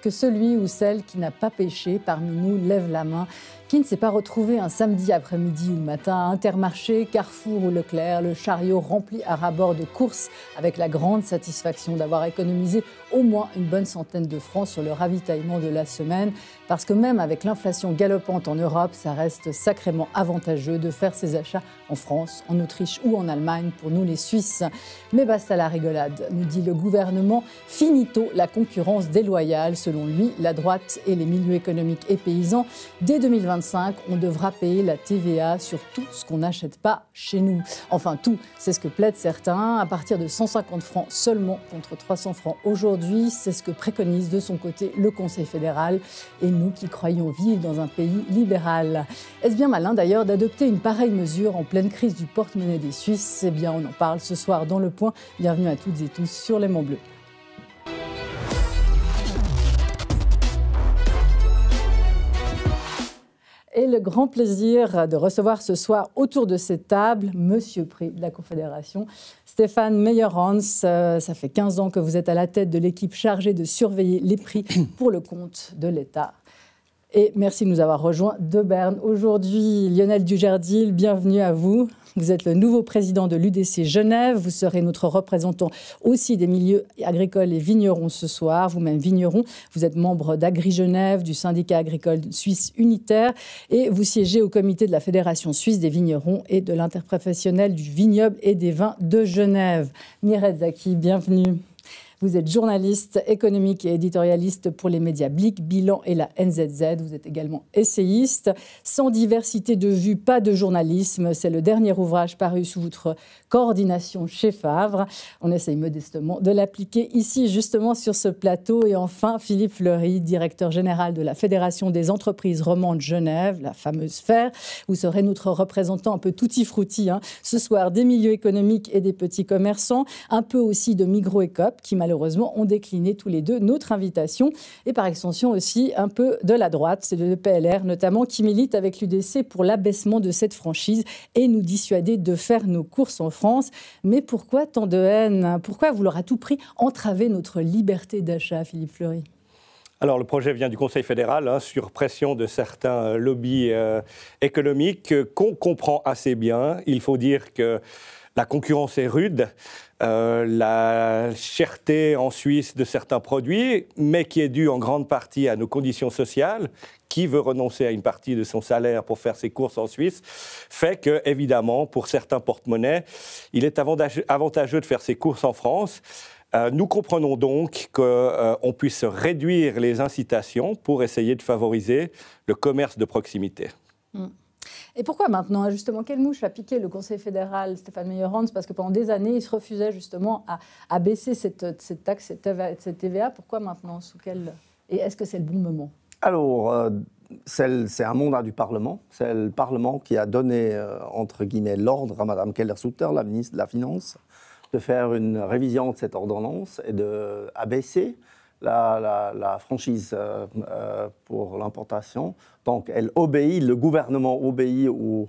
que celui ou celle qui n'a pas péché parmi nous lève la main qui ne s'est pas retrouvé un samedi après-midi ou le matin à Intermarché, Carrefour ou Leclerc, le chariot rempli à rabord de courses avec la grande satisfaction d'avoir économisé au moins une bonne centaine de francs sur le ravitaillement de la semaine Parce que même avec l'inflation galopante en Europe, ça reste sacrément avantageux de faire ses achats en France, en Autriche ou en Allemagne pour nous les Suisses. Mais basta la rigolade, nous dit le gouvernement, finito la concurrence déloyale. Selon lui, la droite et les milieux économiques et paysans, dès 2020, on devra payer la TVA sur tout ce qu'on n'achète pas chez nous. Enfin, tout, c'est ce que plaident certains, à partir de 150 francs seulement contre 300 francs aujourd'hui. C'est ce que préconise de son côté le Conseil fédéral et nous qui croyons vivre dans un pays libéral. Est-ce bien malin d'ailleurs d'adopter une pareille mesure en pleine crise du porte-monnaie des Suisses Eh bien, on en parle ce soir dans Le Point. Bienvenue à toutes et tous sur les Monts Bleus. et le grand plaisir de recevoir ce soir autour de cette table Monsieur Prix de la Confédération, Stéphane Meyerhans. Hans. Euh, ça fait 15 ans que vous êtes à la tête de l'équipe chargée de surveiller les prix pour le compte de l'État. Et merci de nous avoir rejoints de Berne. Aujourd'hui, Lionel Dujardil, bienvenue à vous. Vous êtes le nouveau président de l'UDC Genève. Vous serez notre représentant aussi des milieux agricoles et vignerons ce soir. Vous-même vigneron. Vous êtes membre d'Agri Genève, du syndicat agricole suisse unitaire. Et vous siégez au comité de la Fédération suisse des vignerons et de l'interprofessionnel du vignoble et des vins de Genève. Mireille Zaki, bienvenue. Vous êtes journaliste économique et éditorialiste pour les médias BLIC, Bilan et la NZZ. Vous êtes également essayiste. Sans diversité de vues, pas de journalisme. C'est le dernier ouvrage paru sous votre coordination chez Favre. On essaye modestement de l'appliquer ici, justement, sur ce plateau. Et enfin, Philippe Fleury, directeur général de la Fédération des entreprises romandes Genève, la fameuse FER. Vous serez notre représentant un peu tout y hein, ce soir des milieux économiques et des petits commerçants, un peu aussi de Migro qui, malheureusement, malheureusement, ont décliné tous les deux notre invitation et par extension aussi un peu de la droite, c'est le PLR notamment, qui milite avec l'UDC pour l'abaissement de cette franchise et nous dissuader de faire nos courses en France. Mais pourquoi tant de haine hein Pourquoi vouloir à tout prix entraver notre liberté d'achat, Philippe Fleury alors le projet vient du Conseil fédéral, hein, sur pression de certains euh, lobbies euh, économiques euh, qu'on comprend assez bien. Il faut dire que la concurrence est rude. Euh, la cherté en Suisse de certains produits, mais qui est due en grande partie à nos conditions sociales. Qui veut renoncer à une partie de son salaire pour faire ses courses en Suisse fait que, évidemment, pour certains porte-monnaies, il est avantageux de faire ses courses en France. Euh, nous comprenons donc qu'on euh, puisse réduire les incitations pour essayer de favoriser le commerce de proximité. Mm. Et pourquoi maintenant Justement, quelle mouche a piqué le Conseil fédéral Stéphane meyer Parce que pendant des années, il se refusait justement à, à baisser cette, cette, taxe, cette TVA. Pourquoi maintenant Sous Et est-ce que c'est le bon moment Alors, euh, c'est un mandat du Parlement. C'est le Parlement qui a donné, euh, entre guillemets, l'ordre à Mme Keller-Souter, la ministre de la Finance, de faire une révision de cette ordonnance et d'abaisser la, franchise euh, euh, pour l'importation. Donc elle obéit, le gouvernement obéit aux,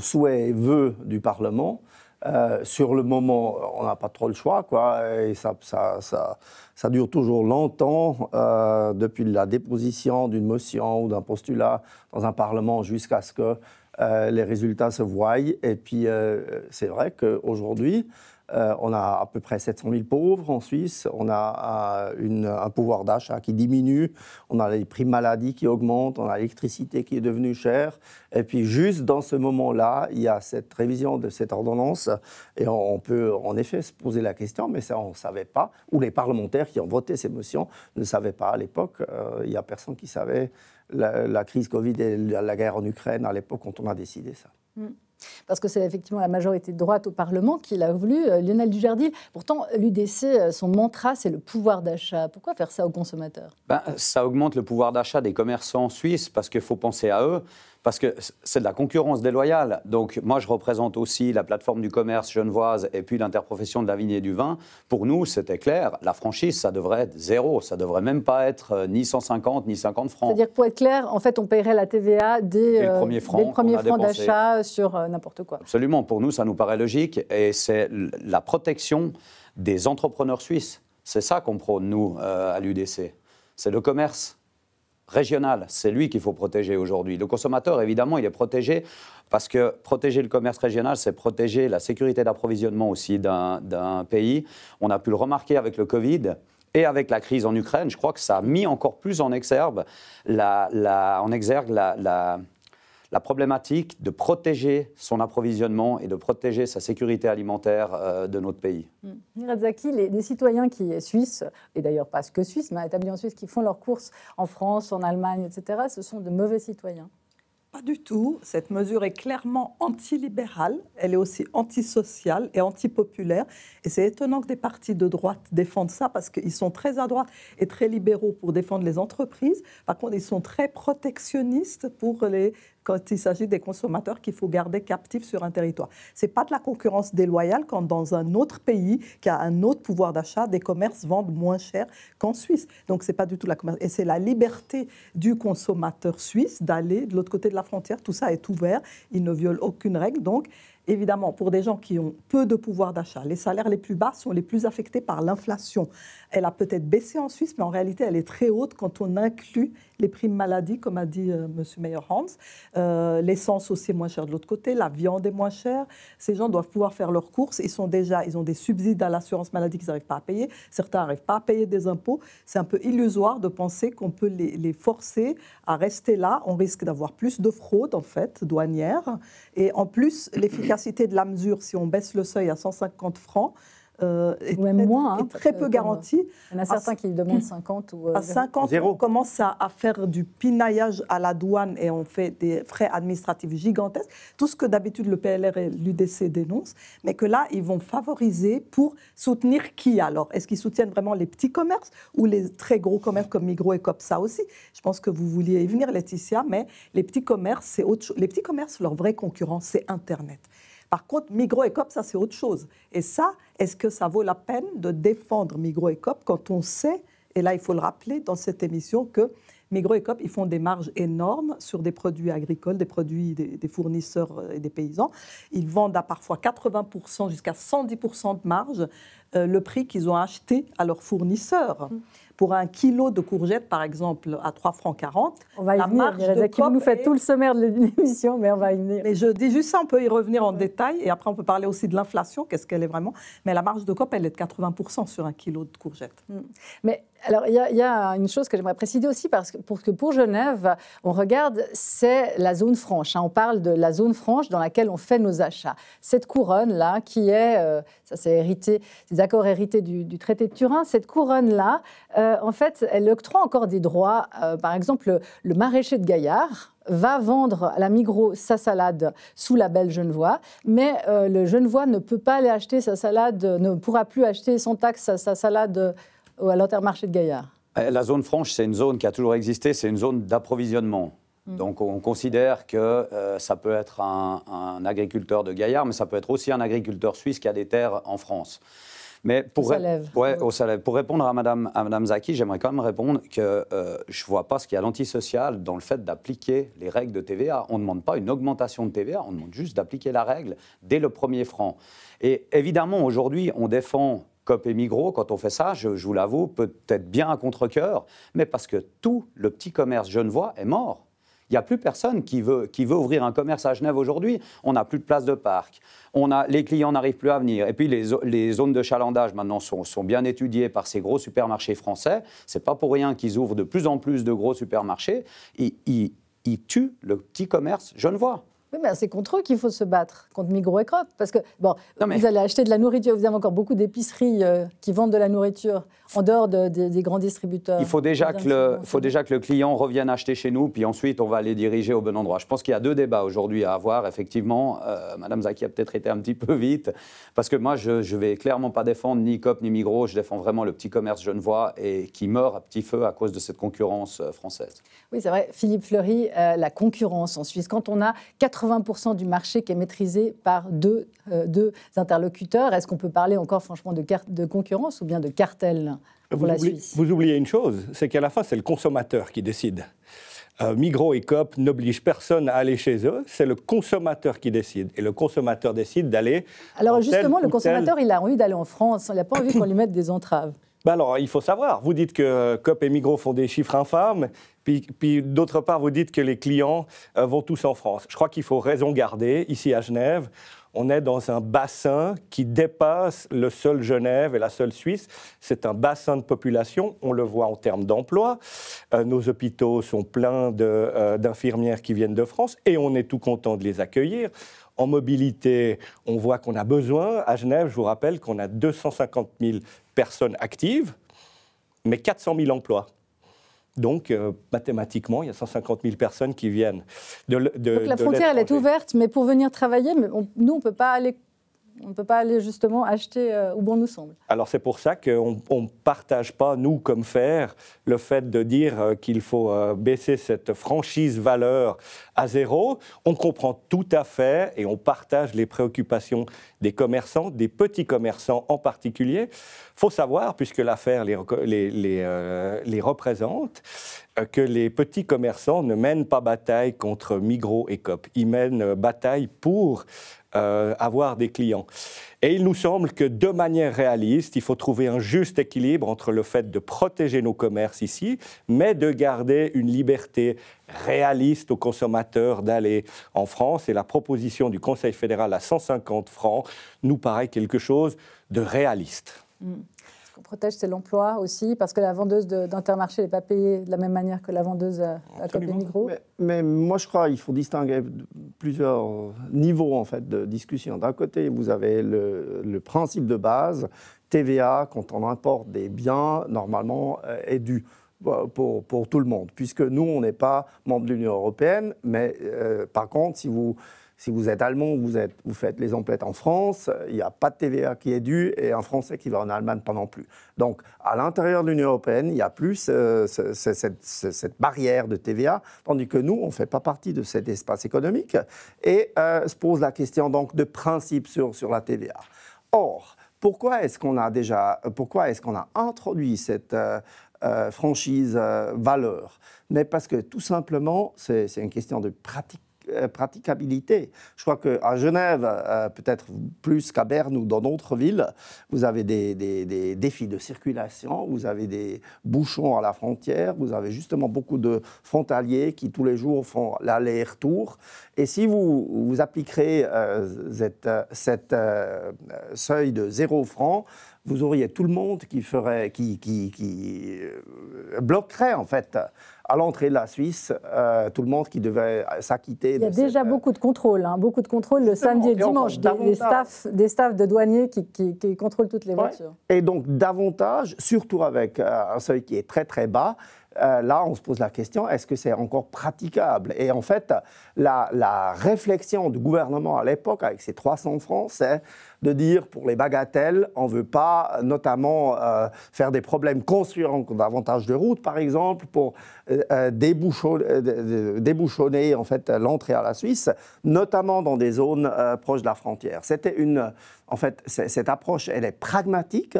souhaits et vœux du Parlement. Euh, sur le moment, on n'a pas trop le choix, quoi, et ça, ça, ça, dure toujours longtemps, depuis la déposition d'une motion ou d'un postulat dans un Parlement jusqu'à ce que les résultats se voient. Et puis, c'est vrai qu'aujourd'hui, euh, on a à peu près 700 000 pauvres en Suisse, on a euh, un, pouvoir d'achat qui diminue, on a les prix maladie qui augmentent, on a l'électricité qui est devenue chère. Et puis juste dans ce moment-là, il y a cette révision de cette ordonnance et on, peut en effet se poser la question, mais ça on ne savait pas, ou les parlementaires qui ont voté ces motions ne savaient pas à l'époque, euh, il n'y a personne qui savait la, crise Covid et la, guerre en Ukraine à l'époque quand on a décidé ça. Mm parce que c'est effectivement la majorité droite au Parlement qui l'a voulu, euh, Lionel Dujardin. Pourtant, l'UDC, euh, son mantra, c'est le pouvoir d'achat. Pourquoi faire ça aux consommateurs ben, Ça augmente le pouvoir d'achat des commerçants en suisses, parce qu'il faut penser à eux parce que c'est de la concurrence déloyale. Donc moi, je représente aussi la plateforme du commerce genevoise et puis l'interprofession de la vigne et du vin. Pour nous, c'était clair, la franchise, ça devrait être zéro, ça devrait même pas être euh, ni 150 ni 50 francs. C'est-à-dire pour être clair, en fait, on paierait la TVA des, le euh, premiers francs, d'achat euh, sur n'importe quoi. Absolument, pour nous, ça nous paraît logique et c'est la protection des entrepreneurs suisses. C'est ça qu'on prône, nous, à l'UDC. C'est le commerce régional. C'est lui qu'il faut protéger aujourd'hui. Le consommateur, évidemment, il est protégé parce que protéger le commerce régional, c'est protéger la sécurité d'approvisionnement aussi d'un pays. On a pu le remarquer avec le Covid. Et avec la crise en Ukraine, je crois que ça a mis encore plus en exergue la, la, exergue la la problématique de protéger son approvisionnement et de protéger sa sécurité alimentaire euh, de notre pays. Mm. Mirazaki, les, les, citoyens qui suisses, et d'ailleurs pas que suisses, mais établis en Suisse, qui font leurs courses en France, en Allemagne, etc., ce sont de mauvais citoyens Pas du tout. Cette mesure est clairement antilibérale, elle est aussi antisociale et antipopulaire. Et c'est étonnant que des partis de droite défendent ça, parce qu'ils sont très à droite et très libéraux pour défendre les entreprises. Par contre, ils sont très protectionnistes pour les quand il s'agit des consommateurs qu'il faut garder captifs sur un territoire. Ce n'est pas de la concurrence déloyale quand dans un autre pays qui a un autre pouvoir d'achat, des commerces vendent moins cher qu'en Suisse. Donc ce n'est pas du tout la commerce. Et c'est la liberté du consommateur suisse d'aller de l'autre côté de la frontière. Tout ça est ouvert. Il ne viole aucune règle. Donc évidemment, pour des gens qui ont peu de pouvoir d'achat, les salaires les plus bas sont les plus affectés par l'inflation. Elle a peut-être baissé en Suisse, mais en réalité, elle est très haute quand on inclut les primes maladie, comme a dit euh, M. Meyer-Hans. Euh, l'essence aussi moins chère de l'autre côté, la viande est moins chère. Ces gens doivent pouvoir faire leurs courses. Ils, sont déjà, ils ont des subsides à l'assurance maladie qu'ils n'arrivent pas à payer. Certains n'arrivent pas à payer des impôts. C'est un peu illusoire de penser qu'on peut les, forcer à rester là. On risque d'avoir plus de fraude, en fait, douanière. Et en plus, l'efficacité de la mesure, si on baisse le seuil à 150 francs, euh, hein, est, très, euh, peu garantie. Il y en a certains qui demandent 50 ou... 50, euh, on commence à, faire du pinaillage à la douane et on fait des frais administratifs gigantesques. Tout ce que d'habitude le PLR et l'UDC dénoncent, mais que là, ils vont favoriser pour soutenir qui alors Est-ce qu'ils soutiennent vraiment les petits commerces ou les très gros commerces comme Migros et Copsa aussi Je pense que vous vouliez y venir, Laetitia, mais les petits commerces, c'est autre Les petits commerces, leur vrai concurrent c'est Internet. Par contre, Migros et ça c'est autre chose. Et ça, est-ce que ça vaut la peine de défendre Migros et quand on sait, et là il faut le rappeler dans cette émission, que Migros et ils font des marges énormes sur des produits agricoles, des produits des, fournisseurs euh, et des paysans. Ils vendent à parfois 80% jusqu'à 110% de marge euh, le prix qu'ils ont acheté à leurs fournisseurs. Mmh. Pour un kilo de courgettes, par exemple, à 3 francs 40, on va y la venir, de nous fait tout le sommaire de l'émission, mais on va y venir. Mais je dis juste ça, on peut y revenir en détail, et après on peut parler aussi de l'inflation, qu'est-ce qu'elle est vraiment. Mais la marge de COP, elle est de 80% sur un kilo de courgettes. Mm. Mais alors, il y, a une chose que j'aimerais préciser aussi, parce que pour, Genève, on regarde, c'est la zone franche. Hein. On parle de la zone franche dans laquelle on fait nos achats. Cette couronne-là, qui est, euh, ça c'est hérité, des accords hérités du, traité de Turin, cette couronne-là, euh, en fait, elle octroie encore des droits. Euh, par exemple, le, maraîcher de Gaillard, va vendre à la Migros sa salade sous la belle Genevoix, mais le Genevois ne peut pas aller acheter sa salade, ne pourra plus acheter sans taxe sa, sa salade ou à l'intermarché de Gaillard euh, La zone franche, c'est une zone qui a toujours existé, c'est une zone d'approvisionnement. Hmm. Donc on considère que euh, ça peut être un, agriculteur de Gaillard, mais ça peut être aussi un agriculteur suisse qui a des terres en France. Mais pour, ouais, hmm. pour répondre à Madame, à Zaki, j'aimerais quand même répondre que euh, je ne vois pas ce qu'il y a d'antisocial dans le fait d'appliquer les règles de TVA. On ne demande pas une augmentation de TVA, on demande juste d'appliquer la règle dès le premier franc. Et évidemment, aujourd'hui, on défend COP et Migros, quand on fait ça, je, vous l'avoue, peut-être bien à contre-coeur, mais parce que tout le petit commerce genevois est mort. Il n'y a plus personne qui veut, qui veut ouvrir un commerce à Genève aujourd'hui. On n'a plus de place de parc. On a, les clients n'arrivent plus à venir. Et puis les, les zones de chalandage maintenant sont, sont, bien étudiées par ces gros supermarchés français. C'est pas pour rien qu'ils ouvrent de plus en plus de gros supermarchés. Ils, ils, ils tuent le petit commerce genevois c'est contre eux qu'il faut se battre, contre Migros et Crop. Parce que, bon, vous allez acheter de la nourriture, vous avez encore beaucoup d'épiceries euh, qui vendent de la nourriture en dehors des grands distributeurs. Il faut déjà, que le, faut déjà que le client revienne acheter chez nous, puis ensuite on va les diriger au bon endroit. Je pense qu'il y a deux débats aujourd'hui à avoir. Effectivement, euh, Madame Zaki a peut-être été un petit peu vite, parce que moi, je ne vais clairement pas défendre ni Coop ni Migros, je défends vraiment le petit commerce genevois et qui meurt à petit feu à cause de cette concurrence euh, française. Oui, c'est vrai. Philippe Fleury, la concurrence en Suisse, quand on a 80 20% du marché qui est maîtrisé par deux, euh, deux interlocuteurs. Est-ce qu'on peut parler encore franchement de, concurrence ou bien de cartel pour vous la oubliez, Suisse Vous oubliez une chose, c'est qu'à la fin, c'est le consommateur qui décide. Euh, Migros et COP n'obligent personne à aller chez eux, c'est le consommateur qui décide. Et le consommateur décide d'aller. Alors justement, le consommateur, il a envie d'aller en France, il n'a pas envie qu'on lui mette des entraves. Ben alors, il faut savoir. Vous dites que COP et Migros font des chiffres infâmes. Puis, d'autre part, vous dites que les clients euh, vont tous en France. Je crois qu'il faut raison garder. Ici à Genève, on est dans un bassin qui dépasse le seul Genève et la seule Suisse. C'est un bassin de population, on le voit en termes d'emploi. Euh, nos hôpitaux sont pleins euh, d'infirmières qui viennent de France et on est tout content de les accueillir. En mobilité, on voit qu'on a besoin. À Genève, je vous rappelle qu'on a 250 000 personnes actives, mais 400 000 emplois. Donc, euh, mathématiquement, il y a 150 000 personnes qui viennent de, Donc la frontière, elle est ouverte, mais pour venir travailler, nous, on ne peut pas aller on ne peut pas aller justement acheter euh, où bon nous semble. Alors c'est pour ça qu'on ne partage pas, nous, comme faire, le fait de dire euh, qu'il faut euh, baisser cette franchise valeur à zéro. On comprend tout à fait et on partage les préoccupations des commerçants, des petits commerçants en particulier. faut savoir, puisque l'affaire les, les, les, les représente, que les petits commerçants ne mènent pas bataille contre Migros et COP. Ils mènent bataille pour euh, avoir des clients. Et il nous semble que de manière réaliste, il faut trouver un juste équilibre entre le fait de protéger nos commerces ici, mais de garder une liberté réaliste aux consommateurs d'aller en France. Et la proposition du Conseil fédéral à 150 francs nous paraît quelque chose de réaliste. Mm protège, c'est l'emploi aussi, parce que la vendeuse d'Intermarché n'est pas payée de la même manière que la vendeuse euh, à, à Mais, mais, moi, je crois qu'il faut distinguer plusieurs niveaux en fait, de discussion. D'un côté, vous avez le, principe de base, TVA, quand on importe des biens, normalement, euh, est dû Pour, pour, tout le monde, puisque nous, on n'est pas membre de l'Union européenne, mais euh, par contre, si vous si vous êtes allemand, vous, vous faites les emplettes en France, il n'y a pas de TVA qui est due et un Français qui va en Allemagne pas non plus. Donc, à l'intérieur de l'Union européenne, il n'y a plus euh, cette, barrière de TVA, tandis que nous, on ne fait pas partie de cet espace économique et euh, se pose la question donc de principe sur, la TVA. Or, pourquoi est-ce qu'on a déjà, pourquoi est-ce qu'on a introduit cette euh, franchise valeur Mais parce que tout simplement, c'est une question de pratique euh, praticabilité. Je crois qu'à Genève, euh, peut-être plus qu'à Berne ou dans d'autres villes, vous avez des, défis de circulation, vous avez des bouchons à la frontière, vous avez justement beaucoup de frontaliers qui tous les jours font l'aller-retour. Et si vous, vous appliquerez euh, cette, seuil de zéro franc vous auriez tout le monde qui ferait, qui, qui, qui euh, bloquerait en fait à l'entrée de la Suisse, euh, tout le monde qui devait s'acquitter. Il y a déjà euh, beaucoup de contrôles, hein, beaucoup de contrôles le samedi et, le dimanche, des, staffs, des staffs de douaniers qui, qui, contrôlent toutes les voitures. Et donc davantage, surtout avec un seuil qui est très très bas, euh, là, on se pose la question, est-ce que c'est encore praticable Et en fait, la, réflexion du gouvernement à l'époque, avec ses 300 francs, c'est de dire pour les bagatelles, on ne veut pas notamment euh, faire des problèmes construire davantage de routes, par exemple, pour euh, débouchonner, en fait l'entrée à la Suisse, notamment dans des zones proches de la frontière. C'était une, en fait, cette approche, elle est pragmatique.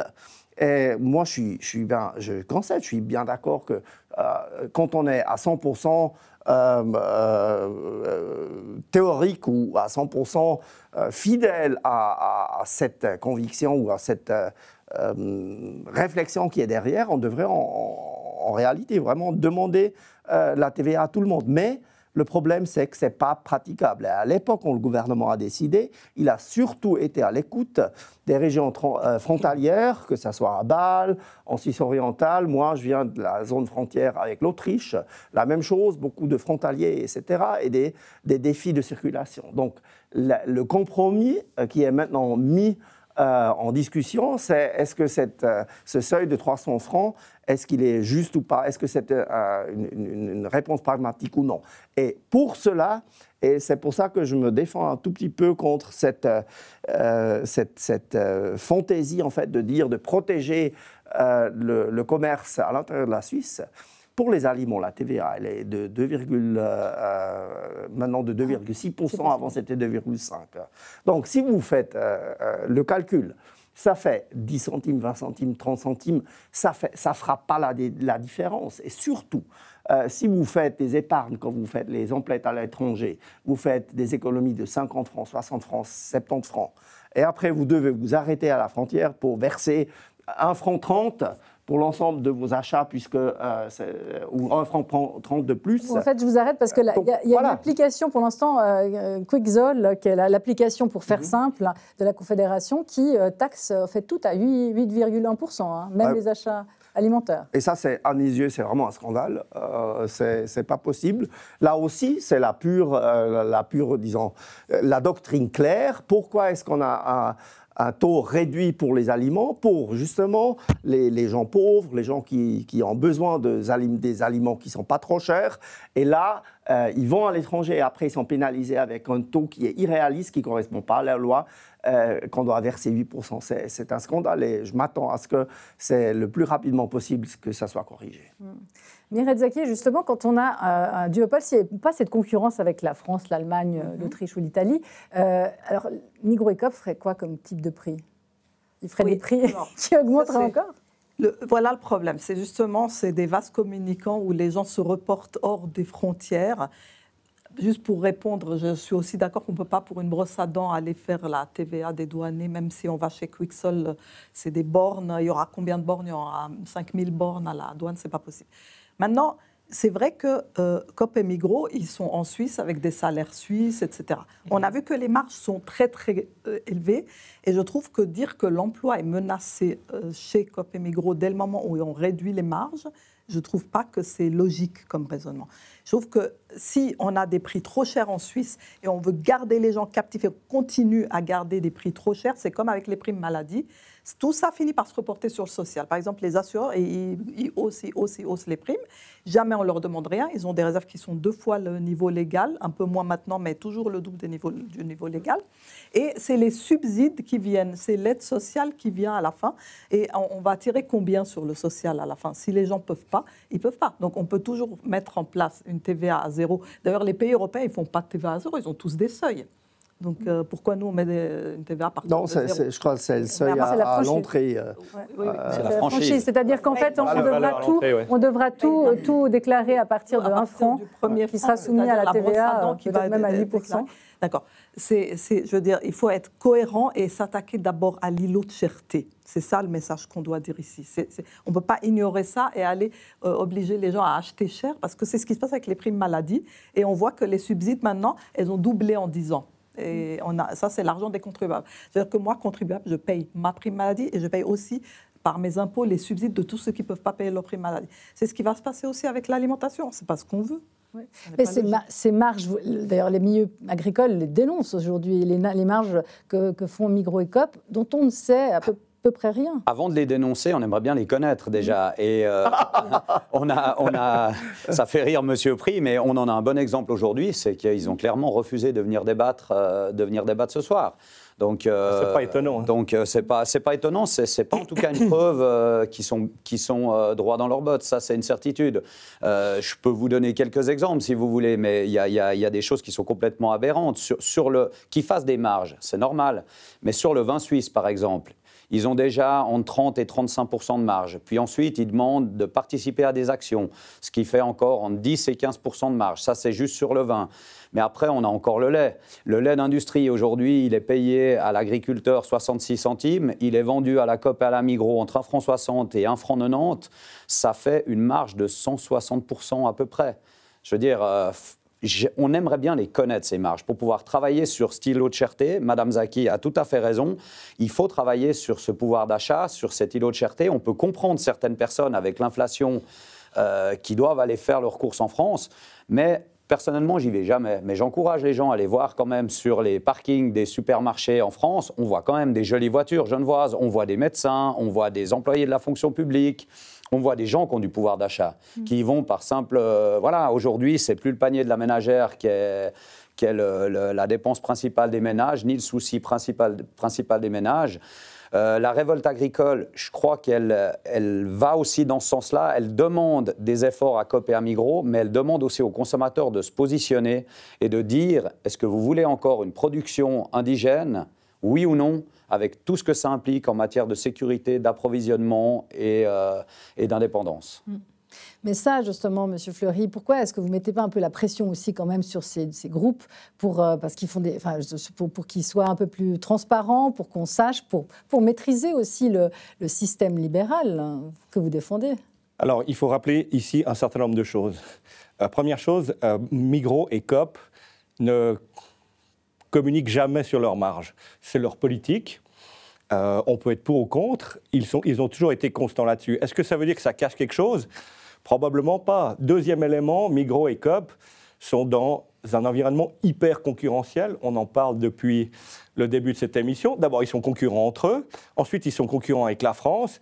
Et moi, je suis, je suis bien, je je suis bien d'accord que euh, quand on est à 100% euh, euh, théorique ou à 100% fidèle à, cette conviction ou à cette réflexion qui est derrière, on devrait en, en réalité vraiment demander la TVA à tout le monde. Mais le problème, c'est que ce n'est pas praticable. À l'époque, quand le gouvernement a décidé, il a surtout été à l'écoute des régions euh, frontalières, que ce soit à Bâle, en Suisse orientale. Moi, je viens de la zone frontière avec l'Autriche. La même chose, beaucoup de frontaliers, etc., et des, défis de circulation. Donc, le compromis euh, qui est maintenant mis euh, en discussion, c'est est-ce que euh, ce seuil de 300 francs, est-ce qu'il est juste ou pas Est-ce que c'est euh, une, réponse pragmatique ou non Et pour cela, et c'est pour ça que je me défends un tout petit peu contre cette, fantaisie en fait de dire de protéger le, commerce à l'intérieur de la Suisse. Pour les aliments, la TVA, elle est de 2, euh, euh, maintenant de 2,6%, ah, avant c'était 2,5%. Donc si vous faites euh, le calcul, ça fait 10 centimes, 20 centimes, 30 centimes, ça ne ça fera pas la, différence. Et surtout, si vous faites des épargnes, quand vous faites les emplettes à l'étranger, vous faites des économies de 50 francs, 60 francs, 70 francs, et après vous devez vous arrêter à la frontière pour verser 1 franc 30 pour l'ensemble de vos achats, puisque euh, ou 1 franc 30 de plus. En fait, je vous arrête parce que il y a, une application pour l'instant, euh, euh, QuickZoll, qui est l'application pour faire mhm. simple de la Confédération, qui euh, taxe fait tout à 8,1%, hein, même les achats alimentaires. Et ça, c'est à mes yeux, c'est vraiment un scandale. c'est pas possible. Là aussi, c'est la pure, la pure, disons, la doctrine claire. Pourquoi est-ce qu'on a un taux réduit pour les aliments, pour justement les, gens pauvres, les gens qui, ont besoin des aliments qui ne sont pas trop chers. Et là, euh, ils vont à l'étranger et après ils sont pénalisés avec un taux qui est irréaliste, qui ne correspond pas à la loi, euh, qu'on doit verser 8%. C'est, un scandale et je m'attends à ce que c'est le plus rapidement possible que ça soit corrigé. Hmm. Mireille Zaki, justement, quand on a euh, un duopole, s'il n'y a pas cette concurrence avec la France, l'Allemagne, mhm. l'Autriche ou l'Italie, euh, alors Migros et Coop ferait quoi comme type de prix Ils ferait des prix qui augmenteraient encore voilà le problème, c'est justement c'est des vases communicants où les gens se reportent hors des frontières. Juste pour répondre, je suis aussi d'accord qu'on ne peut pas pour une brosse à dents aller faire la TVA des douanés même si on va chez Quicksol. c'est des bornes, il y aura combien de bornes Il y aura 5000 bornes à la douane, c'est pas possible. Maintenant, c'est vrai que euh, COP et Migros, ils sont en Suisse avec des salaires suisses, etc. On a vu que les marges sont très, très euh, élevées. Et je trouve que dire que l'emploi est menacé euh, chez COP et Migros dès le moment où on réduit les marges, je ne trouve pas que c'est logique comme raisonnement. Je trouve que si on a des prix trop chers en Suisse et on veut garder les gens captifs et continue à garder des prix trop chers, c'est comme avec les primes maladie, tout ça finit par se reporter sur le social. Par exemple, les assureurs, ils, haussent, ils haussent, ils haussent les primes. Jamais on leur demande rien. Ils ont des réserves qui sont deux fois le niveau légal, un peu moins maintenant, mais toujours le double du niveau légal. Et c'est les subsides qui viennent, c'est l'aide sociale qui vient à la fin. Et on, va tirer combien sur le social à la fin Si les gens ne peuvent pas, ils ne peuvent pas. Donc on peut toujours mettre en place une une TVA à zéro. D'ailleurs, les pays européens, ils ne font pas de TVA à zéro, ils ont tous des seuils. Donc euh, pourquoi nous on met une TVA partout Non, de zéro. je crois que c'est le seuil à, l'entrée. C'est la franchise. C'est-à-dire qu'en fait, on, devra euh, tout, déclarer à partir de franc, qui sera soumis à la TVA, qui va même à 10%. D'accord c'est, je veux dire, il faut être cohérent et s'attaquer d'abord à l'îlot de cherté. C'est ça le message qu'on doit dire ici. on ne peut pas ignorer ça et aller euh, obliger les gens à acheter cher parce que c'est ce qui se passe avec les primes maladie. Et on voit que les subsides maintenant, elles ont doublé en 10 ans. Et mm. ça, c'est l'argent des contribuables. C'est-à-dire que moi, contribuable, je paye ma prime maladie et je paye aussi par mes impôts les subsides de tous ceux qui ne peuvent pas payer leur prime maladie. C'est ce qui va se passer aussi avec l'alimentation. C'est pas ce qu'on veut. Mais ces, marges, d'ailleurs, les milieux agricoles les dénoncent aujourd'hui, les, marges que, font Migros et COP, dont on ne sait à peu près rien. Avant de les dénoncer, on aimerait bien les connaître déjà. Et euh, on ça fait rire Monsieur Prix, mais on en a un bon exemple aujourd'hui, c'est qu'ils ont clairement refusé de venir débattre, euh, de venir débattre ce soir. Donc, euh, pas ah, étonnant. Donc, c'est pas, étonnant. Hein. Euh, c'est, pas en tout cas une preuve euh, qui sont, euh, droits dans leurs bottes. Ça, c'est une certitude. je peux vous donner quelques exemples si vous voulez, mais il y a, des choses qui sont complètement aberrantes sur, le, qui fassent des marges, c'est normal. Mais sur le vin suisse, par exemple, ils ont déjà entre 30 et 35 de marge. Puis ensuite, ils demandent de participer à des actions, ce qui fait encore entre 10 et 15 de marge. Ça, c'est juste sur le vin. Mais après, on a encore le lait. Le lait d'industrie, aujourd'hui, il est payé à l'agriculteur 66 centimes. Il est vendu à la COP et à la Migros entre 1,60 et 1,90 Ça fait une marge de 160 à peu près. Je veux dire, euh, on aimerait bien les connaître, ces marges, pour pouvoir travailler sur stylo de cherté. Madame Zaki a tout à fait raison. Il faut travailler sur ce pouvoir d'achat, sur cet îlot de cherté. On peut comprendre certaines personnes avec l'inflation euh, qui doivent aller faire leurs courses en France, mais Personnellement, j'y vais jamais, mais j'encourage les gens à aller voir quand même sur les parkings des supermarchés en France. On voit quand même des jolies voitures genevoises, on voit des médecins, on voit des employés de la fonction publique, on voit des gens qui ont du pouvoir d'achat, mm. qui vont par simple. Euh, voilà, aujourd'hui, c'est plus le panier de la ménagère qui est, la dépense principale des ménages, ni le souci principal, principal des ménages. Euh, la révolte agricole, je crois qu'elle elle va aussi dans ce sens-là. Elle demande des efforts à COP et à Migros, mais elle demande aussi aux consommateurs de se positionner et de dire est-ce que vous voulez encore une production indigène, oui ou non avec tout ce que ça implique en matière de sécurité, d'approvisionnement et, euh, d'indépendance. Mm. Mais ça, justement, Monsieur Fleury, pourquoi est-ce que vous mettez pas un peu la pression aussi quand même sur ces, groupes pour euh, parce qu'ils font des, pour, pour qu'ils soient un peu plus transparents, pour qu'on sache, pour, pour maîtriser aussi le, système libéral hein, que vous défendez. Alors, il faut rappeler ici un certain nombre de choses. Euh, première chose, Migros et COP ne communiquent jamais sur leur marge. C'est leur politique. Euh, on peut être pour ou contre. Ils, sont, ils ont toujours été constants là-dessus. Est-ce que ça veut dire que ça cache quelque chose Probablement pas. Deuxième élément, Migros et COP sont dans un environnement hyper concurrentiel. On en parle depuis le début de cette émission. D'abord, ils sont concurrents entre eux. Ensuite, ils sont concurrents avec la France.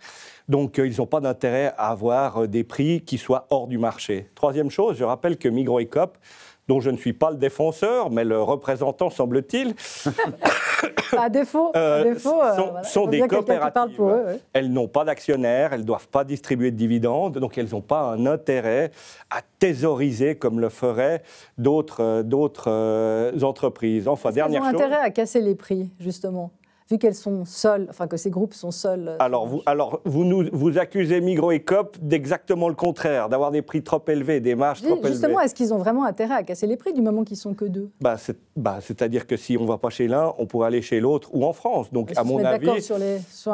Donc, euh, ils n'ont pas d'intérêt à avoir euh, des prix qui soient hors du marché. Troisième chose, je rappelle que Migros et COP dont je ne suis pas le défenseur, mais le représentant, semble-t-il. à défaut, euh, défaut euh, sont, des coopératives. Elles n'ont pas d'actionnaires, elles ne doivent pas distribuer de dividendes, donc elles n'ont pas un intérêt à thésauriser comme le feraient d'autres euh, entreprises. Enfin, dernière chose. Ils ont intérêt à casser les prix, justement vu qu'elles sont seules, enfin que ces groupes sont seuls. Euh, alors, vous, alors vous, vous accusez Migros et COP d'exactement le contraire, d'avoir des prix trop élevés, des marges trop élevées élevées. Justement, est-ce qu'ils ont vraiment intérêt à casser les prix du moment qu'ils sont que deux bah, bah, C'est-à-dire que si on ne va pas chez l'un, on pourrait aller chez l'autre ou en France. Donc, bah, à mon avis,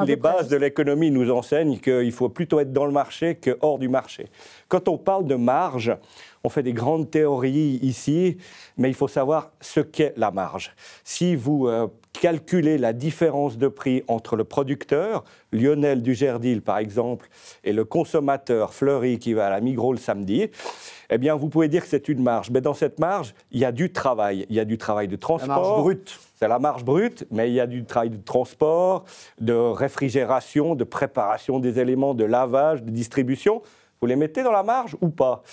les, bases de l'économie nous enseignent qu'il faut plutôt être dans le marché que hors du marché. Quand on parle de marge, on fait des grandes théories ici, mais il faut savoir ce qu'est la marge. Si vous euh, calculer la différence de prix entre le producteur, Lionel Dugerdil par exemple, et le consommateur Fleury qui va à la Migros le samedi, eh bien vous pouvez dire que c'est une marge. Mais dans cette marge, il y a du travail. Il y a du travail de transport. La marge brute. C'est la marge brute, mais il y a du travail de transport, de réfrigération, de préparation des éléments, de lavage, de distribution. Vous les mettez dans la marge ou pas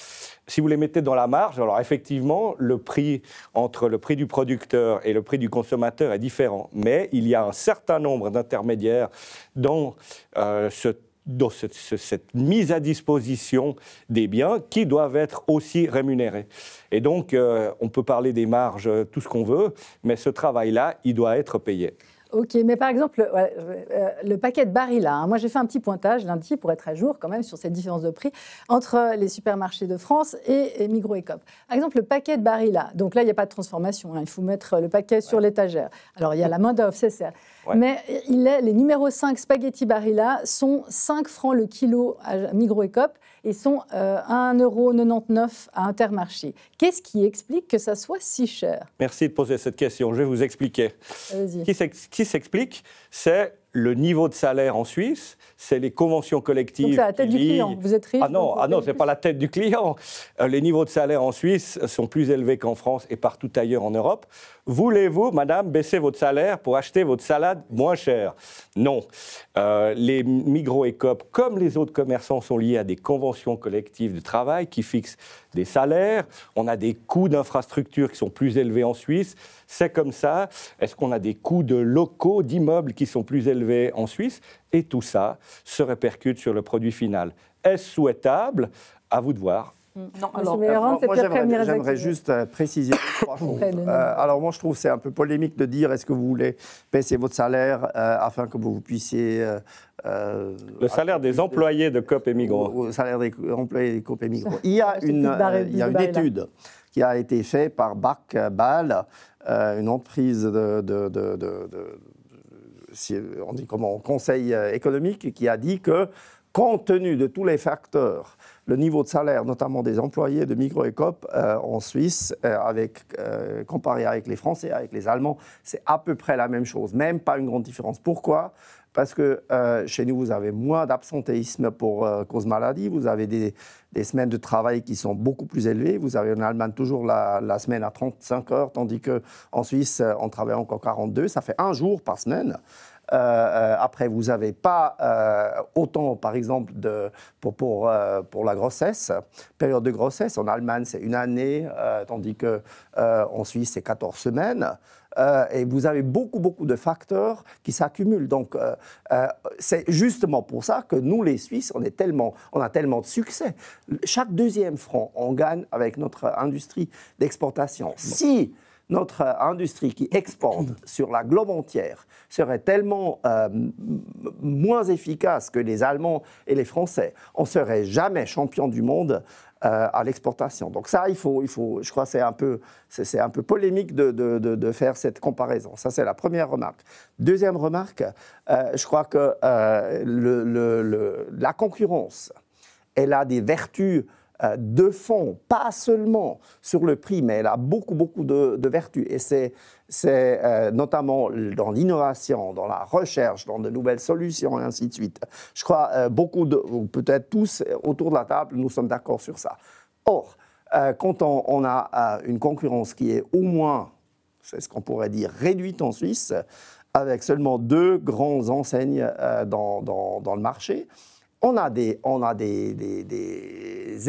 Si vous les mettez dans la marge, alors effectivement, le prix entre le prix du producteur et le prix du consommateur est différent. Mais il y a un certain nombre d'intermédiaires dans euh, cette, mise à disposition des biens qui doivent être aussi rémunérés. Et donc, euh, on peut parler des marges, euh, tout ce qu'on veut, mais ce travail-là, il doit être payé. Ok, mais par exemple, euh, le paquet de Barilla, hein. moi j'ai fait un petit pointage lundi pour être à jour quand même sur cette différence de prix entre les supermarchés de France et, Migros et Coop. Par exemple, le paquet de Barilla, donc là il n'y a pas de transformation, hein. il faut mettre le paquet sur l'étagère. Alors il y a la main d'œuvre, c'est ça. Mais les numéros 5 spaghetti Barilla sont 5 francs le kilo à Migros et et sont 1,99€ euh, à Intermarché. Qu'est-ce qui explique que ça soit si cher Merci de poser cette question, je vais vous expliquer. qui s'explique, c'est le niveau de salaire en Suisse, c'est les conventions collectives. Donc c'est la tête du client, vous êtes riche Ah non, ah non pas la tête du client. Euh, les niveaux de salaire en Suisse sont plus élevés qu'en France et partout ailleurs en Europe. Voulez-vous, madame, baisser votre salaire pour acheter votre salade moins chère Non. Euh, les micro-écopes, comme les autres commerçants, sont liés à des conventions collectives de travail qui fixent des salaires. On a des coûts d'infrastructures qui sont plus élevés en Suisse. C'est comme ça. Est-ce qu'on a des coûts de locaux, d'immeubles qui sont plus élevés en Suisse Et tout ça se répercute sur le produit final. Est-ce souhaitable À vous de voir. Mm. Non, alors, euh, j'aimerais juste euh, préciser trois choses. Euh, alors, moi, je trouve c'est un peu polémique de dire est-ce que vous voulez baisser votre salaire afin que vous puissiez. le salaire des employés de COP et Migros. Le salaire des employés de COP et Migros. Il y a une, il a une étude qui a été faite par Bach Ball, une entreprise de, de si on dit comment, conseil économique, qui a dit que compte tenu de tous les facteurs, le niveau de salaire, notamment des employés de éco euh, en Suisse, euh, avec, euh, comparé avec les Français, avec les Allemands, c'est à peu près la même chose, même pas une grande différence. Pourquoi Parce que euh, chez nous, vous avez moins d'absentéisme pour cause maladie, vous avez des, semaines de travail qui sont beaucoup plus élevées, vous avez en Allemagne toujours la, la semaine à 35 heures, tandis qu'en Suisse, on travaille encore 42, ça fait un jour par semaine. Euh, euh, après, vous n'avez pas euh, autant, par exemple, de, pour, pour, pour, la grossesse, période de grossesse. En Allemagne, c'est une année, tandis qu'en Suisse, c'est 14 semaines. et vous avez beaucoup, beaucoup de facteurs qui s'accumulent. Donc, c'est justement pour ça que nous, les Suisses, on, est tellement, on a tellement de succès. Chaque deuxième franc, on gagne avec notre industrie d'exportation. Si notre euh, industrie qui exporte sur la globe entière serait tellement euh, moins efficace que les Allemands et les Français, on serait jamais champion du monde euh, à l'exportation. Donc ça, il faut, il faut, je crois, c'est un peu, c'est un peu polémique de, de, de, faire cette comparaison. Ça, c'est la première remarque. Deuxième remarque, je crois que la concurrence, elle a des vertus euh, de fond, pas seulement sur le prix, mais elle a beaucoup, beaucoup de, vertus. Et c'est euh, notamment dans l'innovation, dans la recherche, dans de nouvelles solutions, et ainsi de suite. Je crois euh, beaucoup peut-être tous autour de la table, nous sommes d'accord sur ça. Or, quand on, a une concurrence qui est au moins, c'est ce qu'on pourrait dire, réduite en Suisse, avec seulement deux grandes enseignes dans, le marché, on a des, on a des,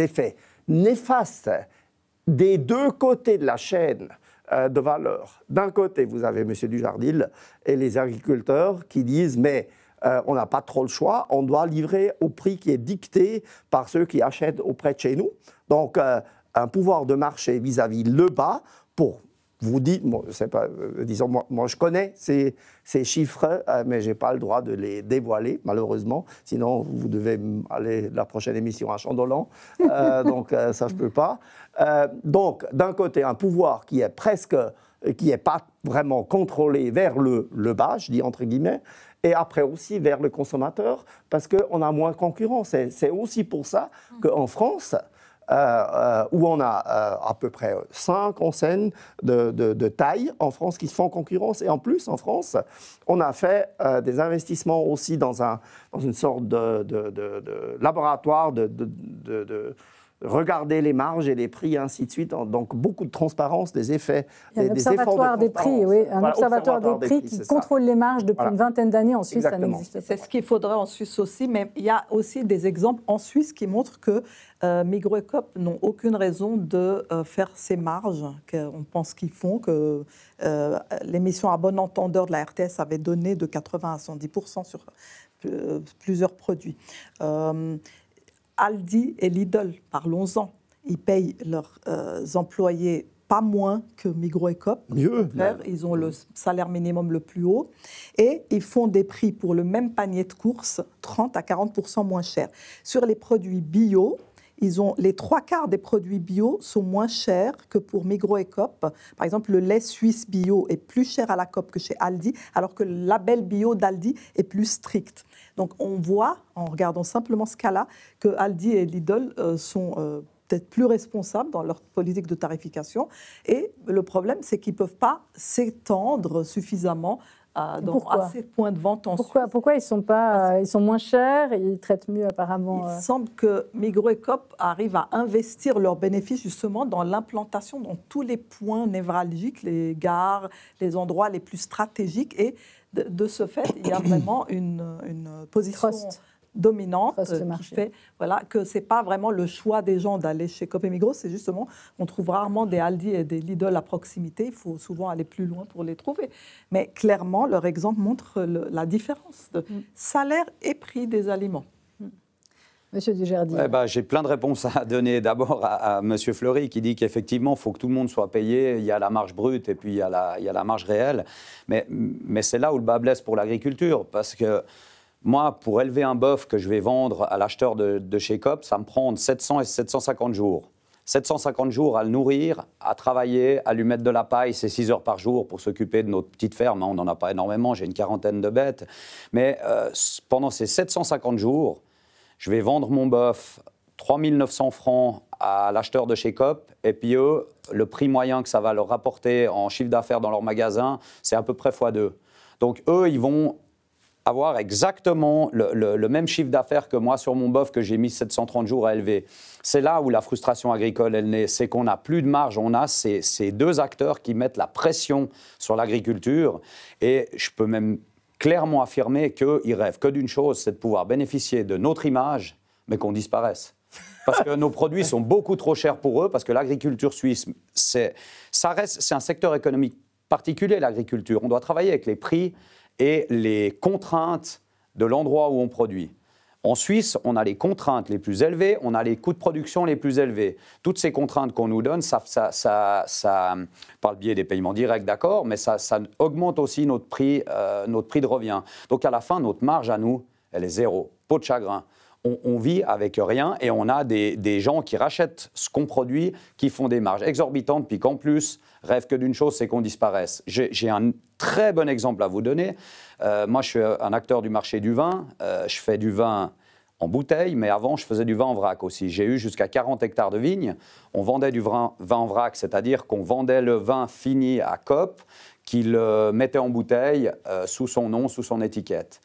effets néfastes des deux côtés de la chaîne euh, de valeur. D'un côté, vous avez M. Dujardil et les agriculteurs qui disent mais euh, on n'a pas trop le choix, on doit livrer au prix qui est dicté par ceux qui achètent auprès de chez nous. Donc euh, un pouvoir de marché vis à -vis le bas pour vous dites, pas, euh, disons, moi, je connais ces, chiffres, euh, mais je n'ai pas le droit de les dévoiler, malheureusement. Sinon, vous devez aller la prochaine émission à Chandolan. Euh, donc, ça, je ne peux pas. donc, d'un côté, un pouvoir qui est presque, qui n'est pas vraiment contrôlé vers le, le bas, je dis entre guillemets, et après aussi vers le consommateur, parce qu'on a moins de concurrence. C'est aussi pour ça mmh. qu'en France, euh, euh, où on a euh, à peu près cinq enseignes de, de, taille en France qui se font concurrence. Et en plus, en France, on a fait des investissements aussi dans, un, dans une sorte de, de laboratoire de regarder les marges et les prix, ainsi de suite. Donc beaucoup de transparence des effets. Il y a un observatoire des, prix, oui. un observatoire, des prix, qui contrôle les marges depuis une vingtaine d'années. En Suisse, C'est ce qu'il faudrait en Suisse aussi, mais il y a aussi des exemples en Suisse qui montrent que euh, et Coop n'ont aucune raison de euh, faire ces marges qu'on pense qu'ils font, que euh, l'émission à bon entendeur de la RTS avait donné de 80 à 110 sur euh, plusieurs produits. Aldi et Lidl, parlons-en. Ils payent leurs euh, employés pas moins que Migros et Coop. Mieux. Ils ont le salaire minimum le plus haut. Et ils font des prix pour le même panier de courses 30 à 40 moins cher. Sur les produits bio, ont, les trois quarts des produits bio sont moins chers que pour Migros et Coop. Par exemple, le lait suisse bio est plus cher à la Coop que chez Aldi, alors que le label bio d'Aldi est plus strict. Donc on voit, en regardant simplement ce cas-là, que Aldi et Lidl euh, sont... Euh, peut-être plus responsables dans leur politique de tarification. Et le problème, c'est qu'ils ne peuvent pas s'étendre suffisamment à, ah, ces points de vente en pourquoi, Pourquoi ils sont, pas, ils sont moins chers Ils traitent mieux apparemment Il euh semble que Migros et arrivent à investir leurs bénéfices justement dans l'implantation dans tous les points névralgiques, les gares, les endroits les plus stratégiques. Et de, ce fait, il y a vraiment une, position dominante euh, qui fait voilà, que ce n'est pas vraiment le choix des gens d'aller chez Copémigros, c'est justement on trouve rarement des Aldi et des Lidl à proximité, il faut souvent aller plus loin pour les trouver. Mais clairement, leur exemple montre la différence de mm. salaire et prix des aliments. Mm. Monsieur Dujardin. Bah, j'ai plein de réponses à donner. D'abord à, Monsieur Fleury qui dit qu'effectivement, il faut que tout le monde soit payé. Il y a la marge brute et puis il y a la, marge réelle. Mais, mais c'est là où le bas blesse pour l'agriculture parce que moi, pour élever un bœuf que je vais vendre à l'acheteur de, chez Coop, ça me prend 700 et 750 jours. 750 jours à le nourrir, à travailler, à lui mettre de la paille, c'est 6 heures par jour pour s'occuper de notre petite ferme. Hein, on n'en a pas énormément, j'ai une quarantaine de bêtes. Mais euh, pendant ces 750 jours, je vais vendre mon bœuf 3900 francs à l'acheteur de chez Coop et puis eux, le prix moyen que ça va leur rapporter en chiffre d'affaires dans leur magasin, c'est à peu près x2. Donc eux, ils vont avoir exactement le, même chiffre d'affaires que moi sur mon bœuf que j'ai mis 730 jours à élever. C'est là où la frustration agricole, elle naît. C'est qu'on n'a plus de marge. On a ces, ces deux acteurs qui mettent la pression sur l'agriculture. Et je peux même clairement affirmer qu'ils rêvent que d'une chose, c'est de pouvoir bénéficier de notre image, mais qu'on disparaisse. Parce que nos produits sont beaucoup trop chers pour eux, parce que l'agriculture suisse, c'est un secteur économique particulier, l'agriculture. On doit travailler avec les prix et les contraintes de l'endroit où on produit. En Suisse, on a les contraintes les plus élevées, on a les coûts de production les plus élevés. Toutes ces contraintes qu'on nous donne, ça, ça, par le biais des paiements directs, d'accord, mais ça, augmente aussi notre prix, euh, notre prix de revient. Donc à la fin, notre marge à nous, elle est zéro. Peau de chagrin. On, vit avec rien et on a des, des gens qui rachètent ce qu'on produit, qui font des marges exorbitantes, puis qu'en plus, Rêve que d'une chose, c'est qu'on disparaisse. J'ai un très bon exemple à vous donner. Euh, moi, je suis un acteur du marché du vin. Euh, je fais du vin en bouteille, mais avant, je faisais du vin en vrac aussi. J'ai eu jusqu'à 40 hectares de vignes. On vendait du vin, vin en vrac, c'est-à-dire qu'on vendait le vin fini à COP, qu'il mettait en bouteille euh, sous son nom, sous son étiquette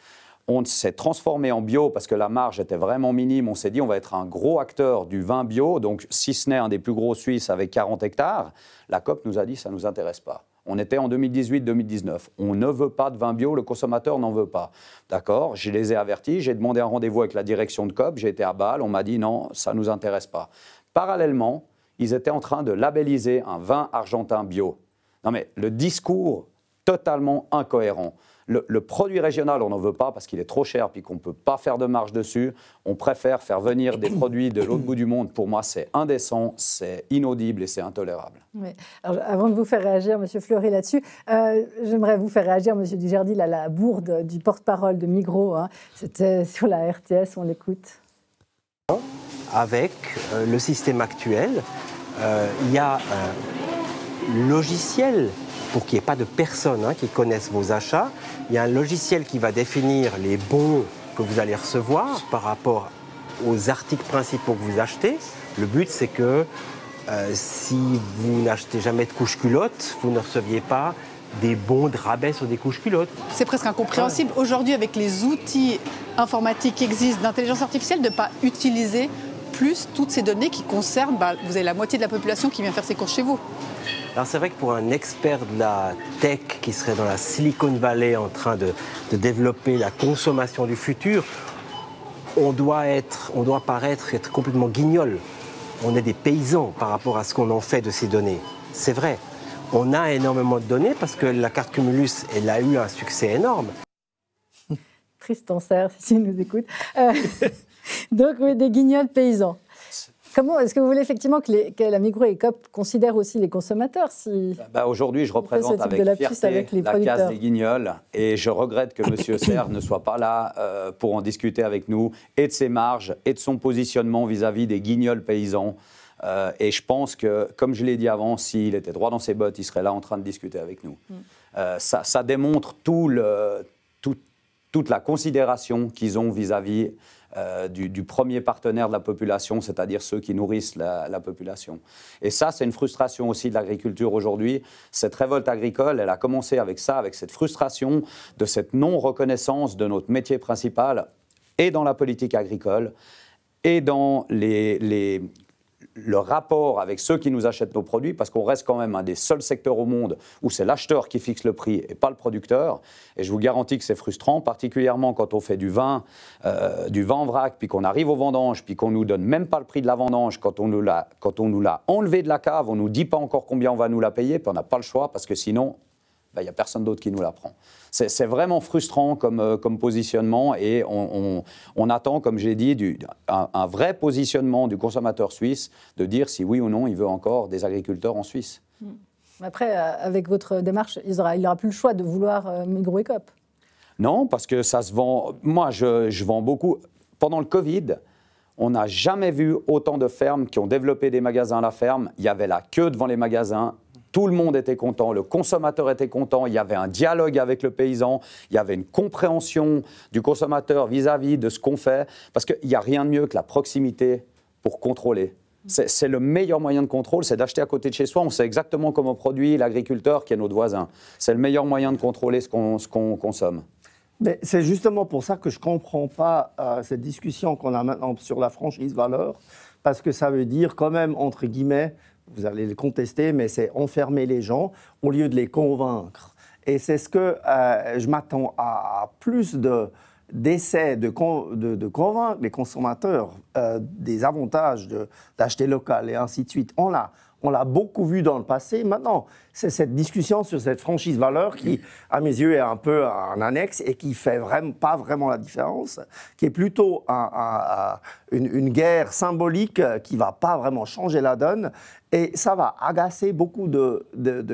on s'est transformé en bio parce que la marge était vraiment minime. On s'est dit, on va être un gros acteur du vin bio. Donc, si ce n'est un des plus gros Suisses avec 40 hectares, la COP nous a dit, ça ne nous intéresse pas. On était en 2018-2019. On ne veut pas de vin bio, le consommateur n'en veut pas. D'accord Je les ai avertis, j'ai demandé un rendez-vous avec la direction de COP, j'ai été à Bâle, on m'a dit non, ça ne nous intéresse pas. Parallèlement, ils étaient en train de labelliser un vin argentin bio. Non mais le discours totalement incohérent. Le, produit régional, on n'en veut pas parce qu'il est trop cher puis qu'on ne peut pas faire de marge dessus. On préfère faire venir des produits de l'autre bout du monde. Pour moi, c'est indécent, c'est inaudible et c'est intolérable. avant de vous faire réagir, M. Fleury, là-dessus, euh, j'aimerais vous faire réagir, M. Dujardil, à la bourde du porte-parole de Migros. Hein. C'était euh, sur la RTS, on l'écoute. Avec euh, le système actuel, il y a un logiciel pour qu'il n'y ait pas de personnes hein, qui connaissent vos achats. Il y a un logiciel qui va définir les bons que vous allez recevoir par rapport aux articles principaux que vous achetez. Le but, c'est que euh, si vous n'achetez jamais de couches-culottes, vous ne receviez pas des bons de rabais sur des couches culottes. C'est presque incompréhensible aujourd'hui avec les outils informatiques qui existent d'intelligence artificielle de ne pas utiliser plus toutes ces données qui concernent, bah, vous avez la moitié de la population qui vient faire ses courses chez vous. Alors c'est vrai que pour un expert de la tech qui serait dans la Silicon Valley en train de, de développer la consommation du futur, on doit, être, on doit paraître être complètement guignol. On est des paysans par rapport à ce qu'on en fait de ces données. C'est vrai. On a énormément de données parce que la carte Cumulus, elle a eu un succès énorme. Tristan Serre, si nous écoute. Euh, donc, donc, oui, des guignols paysans. Comment est-ce que vous voulez effectivement que, les, la micro et considère aussi les consommateurs si bah, bah, Aujourd'hui, je représente avec la fierté case des Guignols et je regrette que M. Serre ne soit pas là euh, pour en discuter avec nous et de ses marges et de son positionnement vis-à-vis des Guignols paysans. Euh, et je pense que, comme je l'ai dit avant, s'il était droit dans ses bottes, il serait là en train de discuter avec nous. Mm. Euh, ça, démontre tout le, toute la considération qu'ils ont vis-à-vis vis à vis euh, du, premier partenaire de la population, c'est-à-dire ceux qui nourrissent la, population. Et ça, c'est une frustration aussi de l'agriculture aujourd'hui. Cette révolte agricole, elle a commencé avec ça, avec cette frustration de cette non-reconnaissance de notre métier principal et dans la politique agricole et dans les le rapport avec ceux qui nous achètent nos produits, parce qu'on reste quand même un des seuls secteurs au monde où c'est l'acheteur qui fixe le prix et pas le producteur. Et je vous garantis que c'est frustrant, particulièrement quand on fait du vin, euh, du vin en vrac, puis qu'on arrive aux vendanges, puis qu'on nous donne même pas le prix de la vendange quand on nous l'a, quand on nous l'a enlevé de la cave, on nous dit pas encore combien on va nous la payer, puis on n'a pas le choix parce que sinon il ben, n'y a personne d'autre qui nous l'apprend. C'est vraiment frustrant comme, euh, positionnement et on, attend, comme j'ai dit, un, vrai positionnement du consommateur suisse de dire si oui ou non il veut encore des agriculteurs en Suisse. Hmm. Après, euh, avec votre démarche, il n'aura aura plus le choix de vouloir euh, Migros Non, parce que ça se vend. Moi, je, je vends beaucoup. Pendant le Covid, on n'a jamais vu autant de fermes qui ont développé des magasins à la ferme. Il y avait la queue devant les magasins tout le monde était content, le consommateur était content, il y avait un dialogue avec le paysan, il y avait une compréhension du consommateur vis-à-vis de ce qu'on fait, parce qu'il n'y a rien de mieux que la proximité pour contrôler. C'est le meilleur moyen de contrôle, c'est d'acheter à côté de chez soi. On sait exactement comment produit l'agriculteur qui est notre voisin. C'est le meilleur moyen de contrôler ce qu'on consomme. Mais c'est justement pour ça que je ne comprends pas euh, cette discussion qu'on a maintenant sur la franchise valeur, parce que ça veut dire quand même, entre guillemets, vous allez le contester, mais c'est enfermer les gens au lieu de les convaincre. Et c'est ce que euh, je m'attends à, plus de d'essais de, convaincre les consommateurs euh, des avantages d'acheter local et ainsi de suite. On l'a. On l'a beaucoup vu dans le passé. Maintenant, c'est cette discussion sur cette franchise valeur qui, à mes yeux, est un peu un annexe et qui ne fait vraiment pas vraiment la différence, qui est plutôt une, guerre symbolique euh, qui ne va pas vraiment changer la donne. Et ça va agacer beaucoup de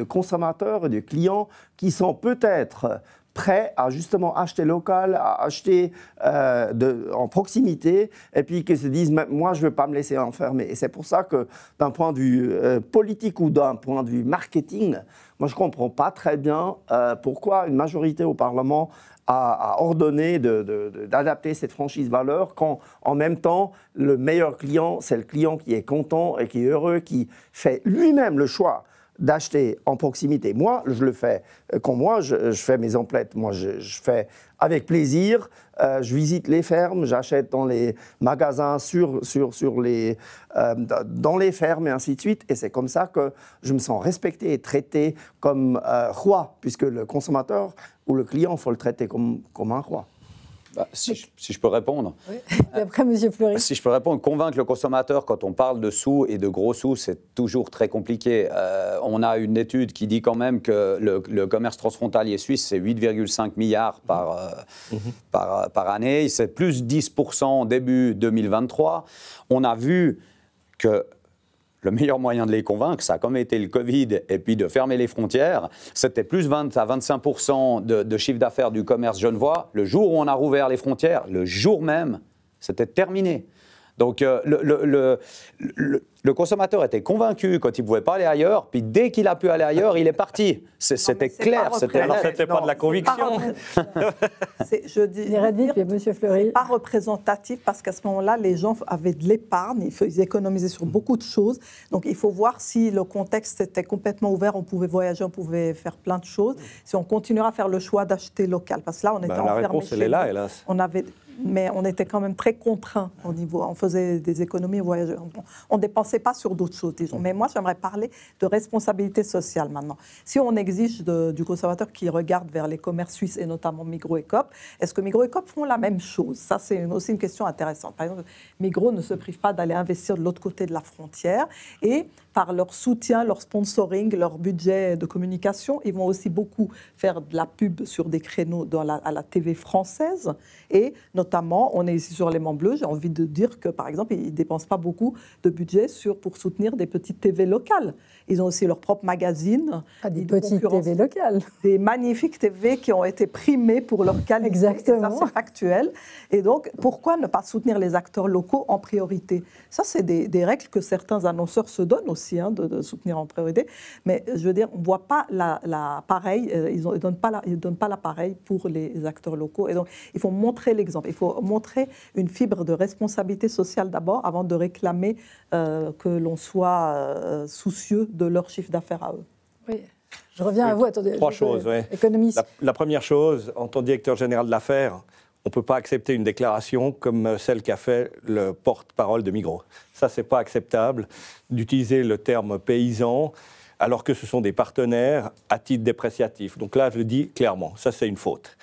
consommateurs et de clients qui sont peut-être prêts à justement acheter local, à acheter euh, en proximité, et puis qui se disent moi je ne veux pas me laisser enfermer. Et c'est pour ça que d'un point de vue euh, politique ou d'un point de vue marketing, moi je ne comprends pas très bien euh, pourquoi une majorité au Parlement a, a ordonné d'adapter cette franchise valeur quand en même temps le meilleur client, c'est le client qui est content et qui est heureux, qui fait lui-même le choix d'acheter en proximité. Moi, je le fais. comme euh, moi, je, fais mes emplettes, moi, je, fais avec plaisir. Euh, je visite les fermes, j'achète dans les magasins, sur, sur, sur les, euh, dans les fermes et ainsi de suite. Et c'est comme ça que je me sens respecté et traité comme roi, puisque le consommateur ou le client, il faut le traiter comme, comme un roi. Bah, si, je, peux répondre. Oui. après, Monsieur Fleury. Si je peux répondre, convaincre le consommateur quand on parle de sous et de gros sous, c'est toujours très compliqué. Euh, on a une étude qui dit quand même que le, commerce transfrontalier suisse, c'est 8,5 milliards par, euh, mhm. Mhm. par, euh, par, année. C'est plus 10% début 2023. On a vu que le meilleur moyen de les convaincre, ça a comme été le Covid et puis de fermer les frontières. C'était plus 20 à 25 de, chiffre d'affaires du commerce genevois. Le jour où on a rouvert les frontières, le jour même, c'était terminé. Donc euh, le, le, le, le consommateur était convaincu quand il pouvait pas aller ailleurs, puis dès qu'il a pu aller ailleurs, il est parti. C'était clair. C'était alors n'était pas de la conviction. je dirais dire, Monsieur Fleury. Pas représentatif parce qu'à ce moment-là, les gens avaient de l'épargne, ils économisaient sur beaucoup de choses. Donc il faut voir si le contexte était complètement ouvert, on pouvait voyager, on pouvait faire plein de choses. Si on continuera à faire le choix d'acheter local, parce que là on était enfermé. Bah, la réponse elle est là, hélas. On avait mais on était quand même très contraint au niveau. On faisait des économies voyageurs. On, dépensait pas sur d'autres choses, disons. Mais moi, j'aimerais parler de responsabilité sociale maintenant. Si on exige du conservateur qui regarde vers les commerces suisses et notamment Migros et Coop, est-ce que Migros et Coop font la même chose Ça, c'est aussi une question intéressante. Par exemple, Migros ne se prive pas d'aller investir de l'autre côté de la frontière et par leur soutien, leur sponsoring, leur budget de communication, ils vont aussi beaucoup faire de la pub sur des créneaux dans la, à la TV française. Et notamment, on est ici sur les membres Bleus, j'ai envie de dire que, par exemple, ils ne dépensent pas beaucoup de budget sur pour soutenir des petites TV locales. Ils ont aussi leur propre magazine. Ah, des petites TV locales. Des magnifiques TV qui ont été primées pour leur qualité. Exactement. Et donc, pourquoi ne pas soutenir les acteurs locaux en priorité Ça, c'est des, règles que certains annonceurs se donnent aussi, hein, de, soutenir en priorité. Mais je veux dire, on ne voit pas l'appareil, la, pareille. Euh, ils ne donnent pas l'appareil pour les acteurs locaux. Et donc, il faut montrer l'exemple. Il faut montrer une fibre de responsabilité sociale d'abord, avant de réclamer euh, que l'on soit euh, soucieux de leur chiffre d'affaires à eux. Oui. Je reviens à vous. Attendez, Trois choses. La, première chose, en tant que directeur général de l'affaire, on ne peut pas accepter une déclaration comme celle qu'a fait le porte-parole de Migros. Ça, c'est pas acceptable d'utiliser le terme paysan alors que ce sont des partenaires à titre dépréciatif. Donc là, je le dis clairement, ça, c'est une faute.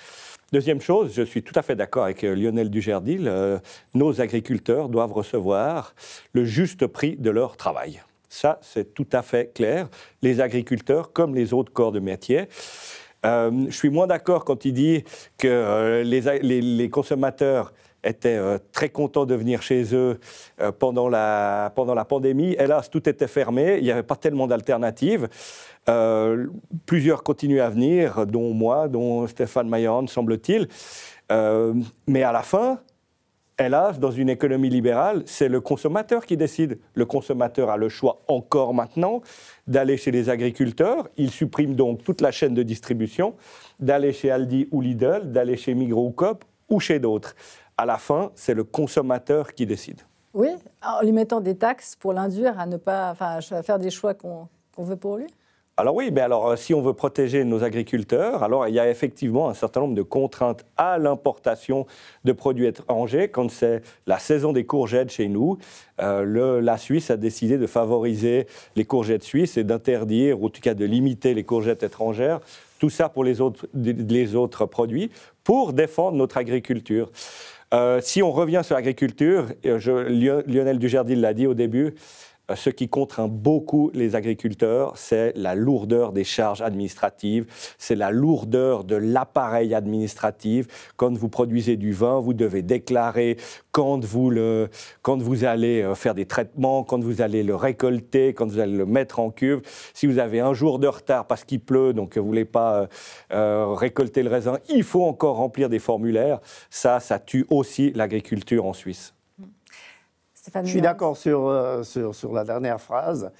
Deuxième chose, je suis tout à fait d'accord avec Lionel Dugerdil, euh, nos agriculteurs doivent recevoir le juste prix de leur travail. Ça, c'est tout à fait clair. Les agriculteurs, comme les autres corps de métier, euh, je suis moins d'accord quand il dit que euh, les, consommateurs étaient euh, très contents de venir chez eux pendant la, pendant la pandémie. Hélas, tout était fermé, il n'y avait pas tellement d'alternatives. plusieurs continuent à venir, dont moi, dont Stéphane Maillan, semble-t-il. mais à la fin, Hélas, dans une économie libérale, c'est le consommateur qui décide. Le consommateur a le choix encore maintenant d'aller chez les agriculteurs. Il supprime donc toute la chaîne de distribution, d'aller chez Aldi ou Lidl, d'aller chez Migros ou Coop ou chez d'autres. À la fin, c'est le consommateur qui décide. Oui, en lui mettant des taxes pour l'induire à ne pas, faire des choix qu'on veut pour lui. Alors oui, mais alors euh, si on veut protéger nos agriculteurs, alors il y a effectivement un certain nombre de contraintes à l'importation de produits étrangers. Quand c'est la saison des courgettes chez nous, euh, la Suisse a décidé de favoriser les courgettes suisses et d'interdire, ou en tout cas de limiter les courgettes étrangères. Tout ça pour les autres, produits, pour défendre notre agriculture. Euh, si on revient sur l'agriculture, Lionel Dujardin l'a dit au début, euh, ce qui contraint beaucoup les agriculteurs, c'est la lourdeur des charges administratives, c'est la lourdeur de l'appareil administratif. Quand vous produisez du vin, vous devez déclarer quand vous, allez euh, faire des traitements, quand vous allez le récolter, quand vous allez le mettre en cuve. Si vous avez un jour de retard parce qu'il pleut, donc vous ne voulez pas euh, récolter le raisin, il faut encore remplir des formulaires. Ça, ça tue aussi l'agriculture en Suisse. Je suis d'accord sur, euh, sur, sur, la dernière phrase,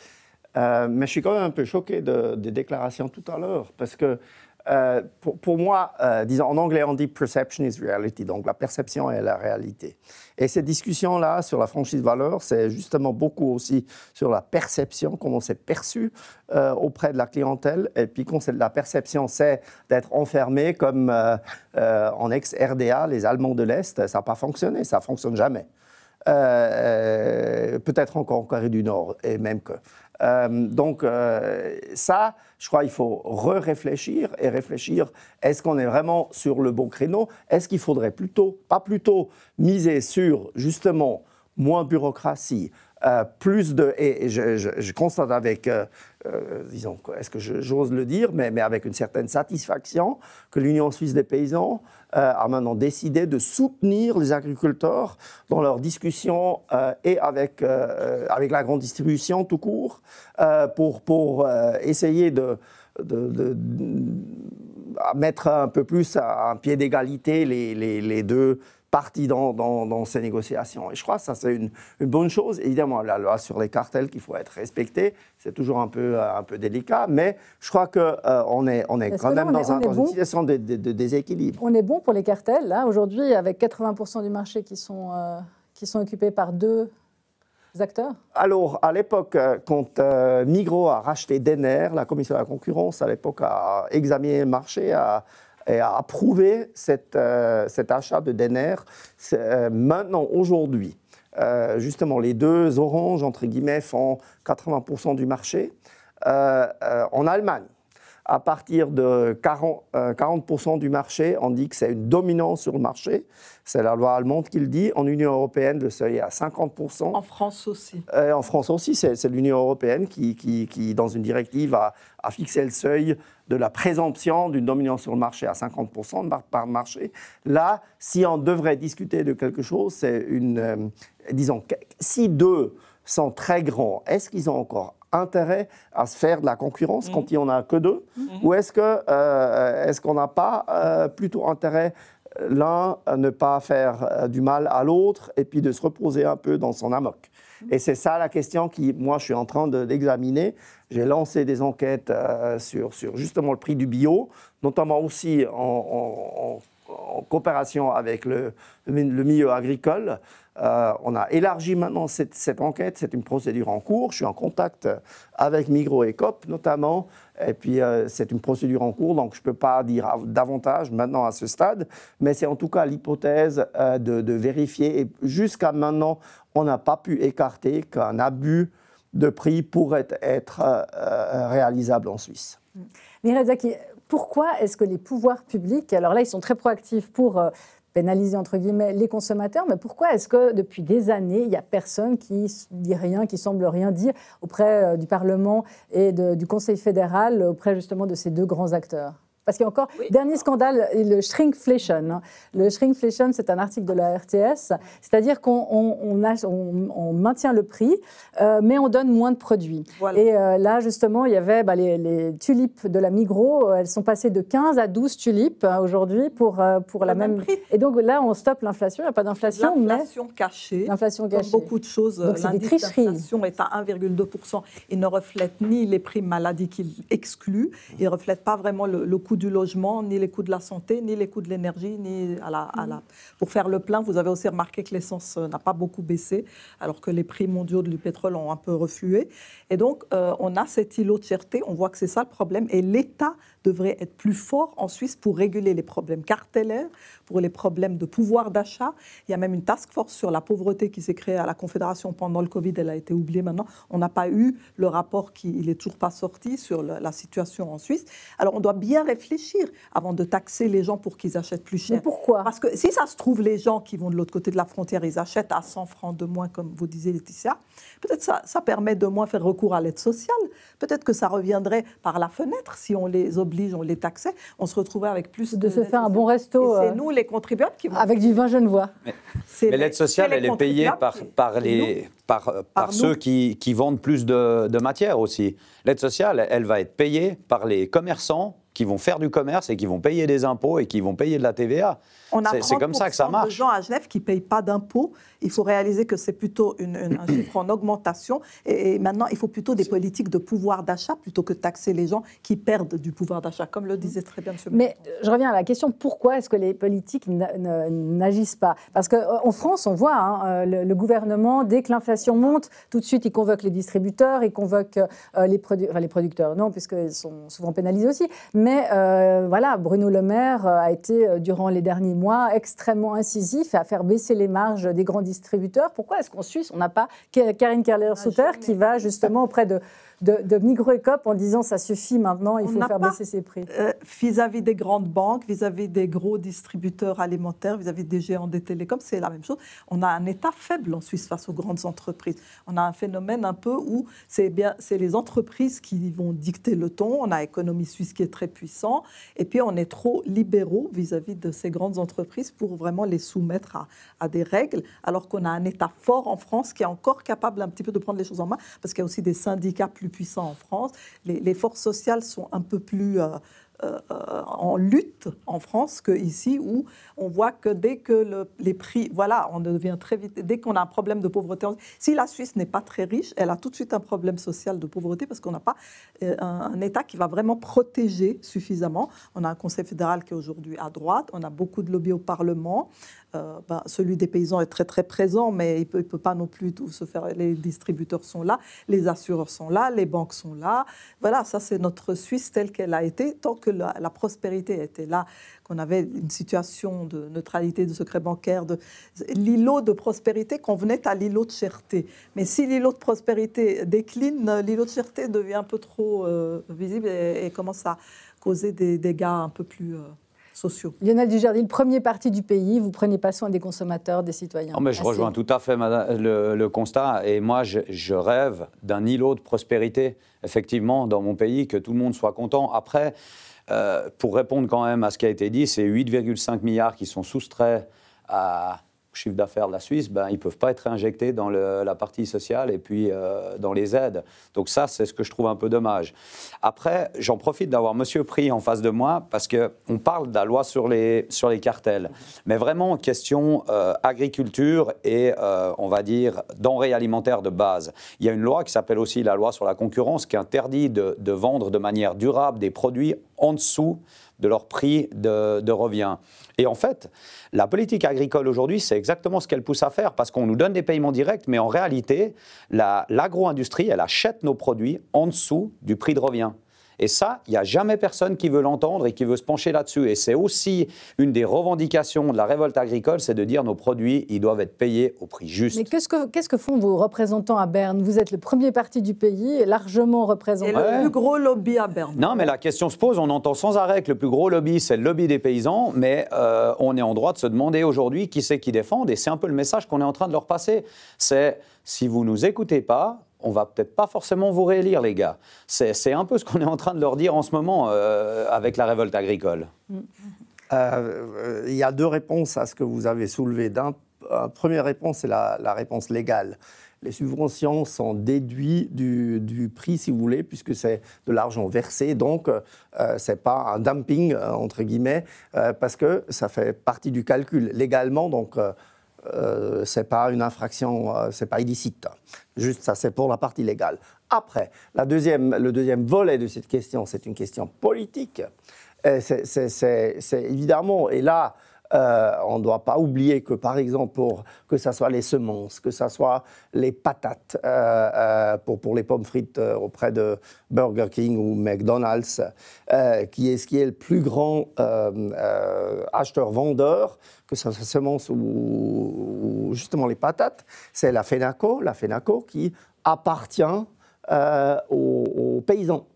euh, mais je suis quand même un peu choqué de, des déclarations tout à l'heure, parce que euh, pour, pour, moi, euh, en anglais, on dit perception is reality, donc la perception est la réalité. Et cette discussion-là sur la franchise valeur, c'est justement beaucoup aussi sur la perception, comment c'est perçu auprès de la clientèle. Et puis, quand la perception, c'est d'être enfermé comme en ex-RDA, les Allemands de l'Est, ça n'a pas fonctionné, ça ne fonctionne jamais. Euh, euh, peut-être encore en Corée du Nord, et même que. Euh, donc ça, je crois qu'il faut re-réfléchir et réfléchir, est-ce qu'on est vraiment sur le bon créneau Est-ce qu'il faudrait plutôt, pas plutôt, miser sur justement moins bureaucratie, euh, plus de. Et, je, constate avec, euh, euh, disons, est-ce que j'ose le dire, mais, mais, avec une certaine satisfaction, que l'Union suisse des paysans a maintenant décidé de soutenir les agriculteurs dans leurs discussions et avec, avec la grande distribution tout court, pour, pour essayer de, de, mettre un peu plus à, un pied d'égalité les, les, les deux partie dans, ces négociations. Et je crois que ça, c'est une, bonne chose. Évidemment, la loi sur les cartels qu'il faut être respecté, c'est toujours un peu, euh, un peu délicat, mais je crois qu'on euh, on est, on est, quand même dans, un, une situation de, déséquilibre. On est bon pour les cartels, là, aujourd'hui, avec 80% du marché qui sont, euh, qui sont occupés par deux acteurs Alors, à l'époque, quand migro Migros a racheté Denner, la commission de la concurrence, à l'époque, a examiné le marché, a et a approuvé euh, cet achat de Denner euh, maintenant, aujourd'hui. Euh, justement, les deux oranges, entre guillemets, font 80% du marché en Allemagne à partir de 40, 40 euh, du marché, on dit que c'est une dominance sur le marché. C'est la loi allemande qui le dit. En Union européenne, le seuil est à 50 En France aussi. Euh, en France aussi, c'est l'Union européenne qui, dans une directive, a, fixé le seuil de la présomption d'une dominance sur le marché à 50 par marché. Là, si on devrait discuter de quelque chose, c'est une, euh, disons, si deux sont très grands, est-ce qu'ils ont encore intérêt à se faire de la concurrence mm. quand il n'y en a que deux mm. Mm. Ou est-ce qu'on euh, est-ce qu'on n'a pas euh, plutôt intérêt l'un à ne pas faire euh, du mal à l'autre et puis de se reposer un peu dans son amoc Et c'est ça la question qui, moi, je suis en train d'examiner. J'ai lancé des enquêtes sur, sur justement le prix du bio, notamment aussi en en coopération avec le, le milieu agricole. Euh, on a élargi maintenant cette, enquête, c'est une procédure en cours. Je suis en contact avec Migros et COP notamment, et puis euh, c'est une procédure en cours, donc je ne peux pas dire davantage maintenant à ce stade, mais c'est en tout cas l'hypothèse euh, de, vérifier. Et jusqu'à maintenant, on n'a pas pu écarter qu'un abus de prix pourrait être réalisable en Suisse pourquoi est-ce que les pouvoirs publics, alors là, ils sont très proactifs pour euh, pénaliser entre guillemets les consommateurs, mais pourquoi est-ce que depuis des années, il n'y a personne qui dit rien, qui semble rien dire auprès euh, du Parlement et du Conseil fédéral, auprès justement de ces deux grands acteurs parce qu'il y a encore, dernier scandale, le shrinkflation. Le shrinkflation, c'est un article de la RTS, c'est-à-dire qu'on on, maintient le prix, euh, mais on donne moins de produits. Et euh, là, justement, il y avait bah, les, tulipes de la Migros, euh, elles sont passées de 15 à 12 tulipes hein, aujourd'hui pour, pour la même... Et donc là, on stoppe l'inflation, il n'y a pas d'inflation. L'inflation mais... cachée. L'inflation cachée. Comme beaucoup de choses, l'indice d'inflation est à 1,2%. Il ne reflète ni les prix maladies qu'il exclut, il ne reflète pas vraiment le, le coût du logement, ni les coûts de la santé, ni les coûts de l'énergie, ni à la, la... Mm. Pour faire le plein, vous avez aussi remarqué que l'essence euh, n'a pas beaucoup baissé, alors que les prix mondiaux du pétrole ont un peu reflué. Et donc, euh, on a cet îlot de cherté, on voit que c'est ça le problème, et l'État devrait être plus fort en Suisse pour réguler les problèmes cartellaires, pour les problèmes de pouvoir d'achat. Il y a même une task force sur la pauvreté qui s'est créée à la Confédération pendant le Covid, elle a été oubliée maintenant. On n'a pas eu le rapport qui, n'est toujours pas sorti sur la situation en Suisse. Alors, on doit bien réfléchir réfléchir avant de taxer les gens pour qu'ils achètent plus cher. Mais pourquoi Parce que si ça se trouve, les gens qui vont de l'autre côté de la frontière, ils achètent à 100 francs de moins, comme vous disiez, Laetitia. Peut-être ça, ça permet de moins faire recours à l'aide sociale. Peut-être que ça reviendrait par la fenêtre si on les oblige, on les taxait. On se retrouverait avec plus de. de se faire un bon resto. et C'est euh, nous, les contribuables, qui vont. Avec du vin genevois. Mais, mais l'aide sociale, elle est payée par, par, les, euh, par, par ceux qui, qui, vendent plus de, de matière aussi. L'aide sociale, elle va être payée par les commerçants qui vont faire du commerce et qui vont payer des impôts et qui vont payer de la TVA. On a c'est comme ça que ça marche. de gens à Genève qui ne payent pas d'impôts. Il faut réaliser que c'est plutôt une, un chiffre en augmentation. Et, maintenant, il faut plutôt des politiques de pouvoir d'achat plutôt que taxer les gens qui perdent du pouvoir d'achat, comme le disait très bien M. Mais je reviens à la question pourquoi est-ce que les politiques n'agissent pas Parce qu'en France, on voit hein, euh, le, gouvernement, dès que l'inflation monte, tout de suite, il convoque les distributeurs, il convoque euh, les, les producteurs, non, puisqu'ils sont souvent pénalisés aussi. Mais euh, voilà, Bruno Le Maire a été, durant les derniers moins extrêmement incisif à faire baisser les marges des grands distributeurs. Pourquoi est-ce qu'en Suisse, on n'a pas Karine kerler souter ah, qui va justement auprès de de, de micro écope en disant ça suffit maintenant, il faut faire baisser ses prix euh, Vis-à-vis des grandes banques, vis-à-vis des gros distributeurs alimentaires, vis-à-vis des géants des télécoms, c'est la même chose. On a un État faible en Suisse face aux grandes entreprises. On a un phénomène un peu où c'est bien, c'est les entreprises qui vont dicter le ton. On a l'économie suisse qui est très puissante, et puis on est trop libéraux vis-à-vis de ces grandes entreprises pour vraiment les soumettre à, à des règles, alors qu'on a un État fort en France qui est encore capable un petit peu de prendre les choses en main, parce qu'il y a aussi des syndicats plus puissant en France. Les, forces sociales sont un peu plus euh, euh, en lutte en France qu'ici, où on voit que dès que les prix, voilà, on devient très vite, dès qu'on a un problème de pauvreté, si la Suisse n'est pas très riche, elle a tout de suite un problème social de pauvreté parce qu'on n'a pas euh, un, un, État qui va vraiment protéger suffisamment. On a un Conseil fédéral qui est aujourd'hui à droite, on a beaucoup de lobbies au Parlement, euh, bah, celui des paysans est très très présent, mais il ne peut, pas non plus tout se faire. Les distributeurs sont là, les assureurs sont là, les banques sont là. Voilà, ça c'est notre Suisse telle qu'elle a été. Tant que la, prospérité était là, qu'on avait une situation de neutralité de secret bancaire, de l'îlot de prospérité convenait à l'îlot de cherté. Mais si l'îlot de prospérité décline, l'îlot de cherté devient un peu trop euh, visible et, commence à causer des dégâts un peu plus... Euh, Lionel Dujardin, le premier parti du pays, vous prenez pas soin des consommateurs, des citoyens. Oh, mais je rejoins tout à fait le, constat. Et moi, je, rêve d'un îlot de prospérité, effectivement, dans mon pays, que tout le monde soit content. Après, euh, pour répondre quand même à ce qui a été dit, c'est 8,5 milliards qui sont soustraits à chiffre d'affaires de la Suisse, ben, ils ne peuvent pas être injectés dans la partie sociale et puis euh, dans les aides. Donc ça, c'est ce que je trouve un peu dommage. Après, j'en profite d'avoir Monsieur Pris en face de moi parce qu'on parle de la loi sur les, sur les cartels, mais vraiment question euh, agriculture et, euh, on va dire, denrées alimentaires de base. Il y a une loi qui s'appelle aussi la loi sur la concurrence qui interdit de, de vendre de manière durable des produits en dessous de leur prix de, revient. Et en fait, la politique agricole aujourd'hui, c'est exactement ce qu'elle pousse à faire, parce qu'on nous donne des paiements directs, mais en réalité, l'agro-industrie, elle achète nos produits en dessous du prix de revient. Et ça, il n'y a jamais personne qui veut l'entendre et qui veut se pencher là-dessus. Et c'est aussi une des revendications de la révolte agricole, c'est de dire nos produits, ils doivent être payés au prix juste. Mais qu'est-ce que, font vos représentants à Berne Vous êtes le premier parti du pays et largement représenté. Et le plus gros lobby à Berne. Non, mais la question se pose, on entend sans arrêt que le plus gros lobby, c'est le lobby des paysans, mais euh, on est en droit de se demander aujourd'hui qui c'est qui défend. Et c'est un peu le message qu'on est en train de leur passer. C'est si vous ne nous écoutez pas, on va peut-être pas forcément vous réélire, les gars. C'est un peu ce qu'on est en train de leur dire en ce moment euh, avec la révolte agricole. Euh, euh, il y a deux réponses à ce que vous avez soulevé. D'un, première réponse, c'est la, réponse légale. Les subventions sont déduites du, prix, si vous voulez, puisque c'est de l'argent versé. Donc, euh, ce n'est pas un dumping, entre guillemets, parce que ça fait partie du calcul légalement. Donc, euh, c'est pas une infraction, euh, c'est pas illicite. Juste ça, c'est pour la partie légale. Après, le deuxième volet de cette question, c'est une question politique. C'est évidemment, et là, euh, on ne doit pas oublier que, par exemple, que ce soit les semences, que ce soit les patates euh, euh, pour, les pommes frites auprès de Burger King ou McDonald's, qui, est, qui est le plus grand acheteur-vendeur, que ce soit semences ou, justement les patates, c'est la FENACO, la FENACO qui appartient aux, paysans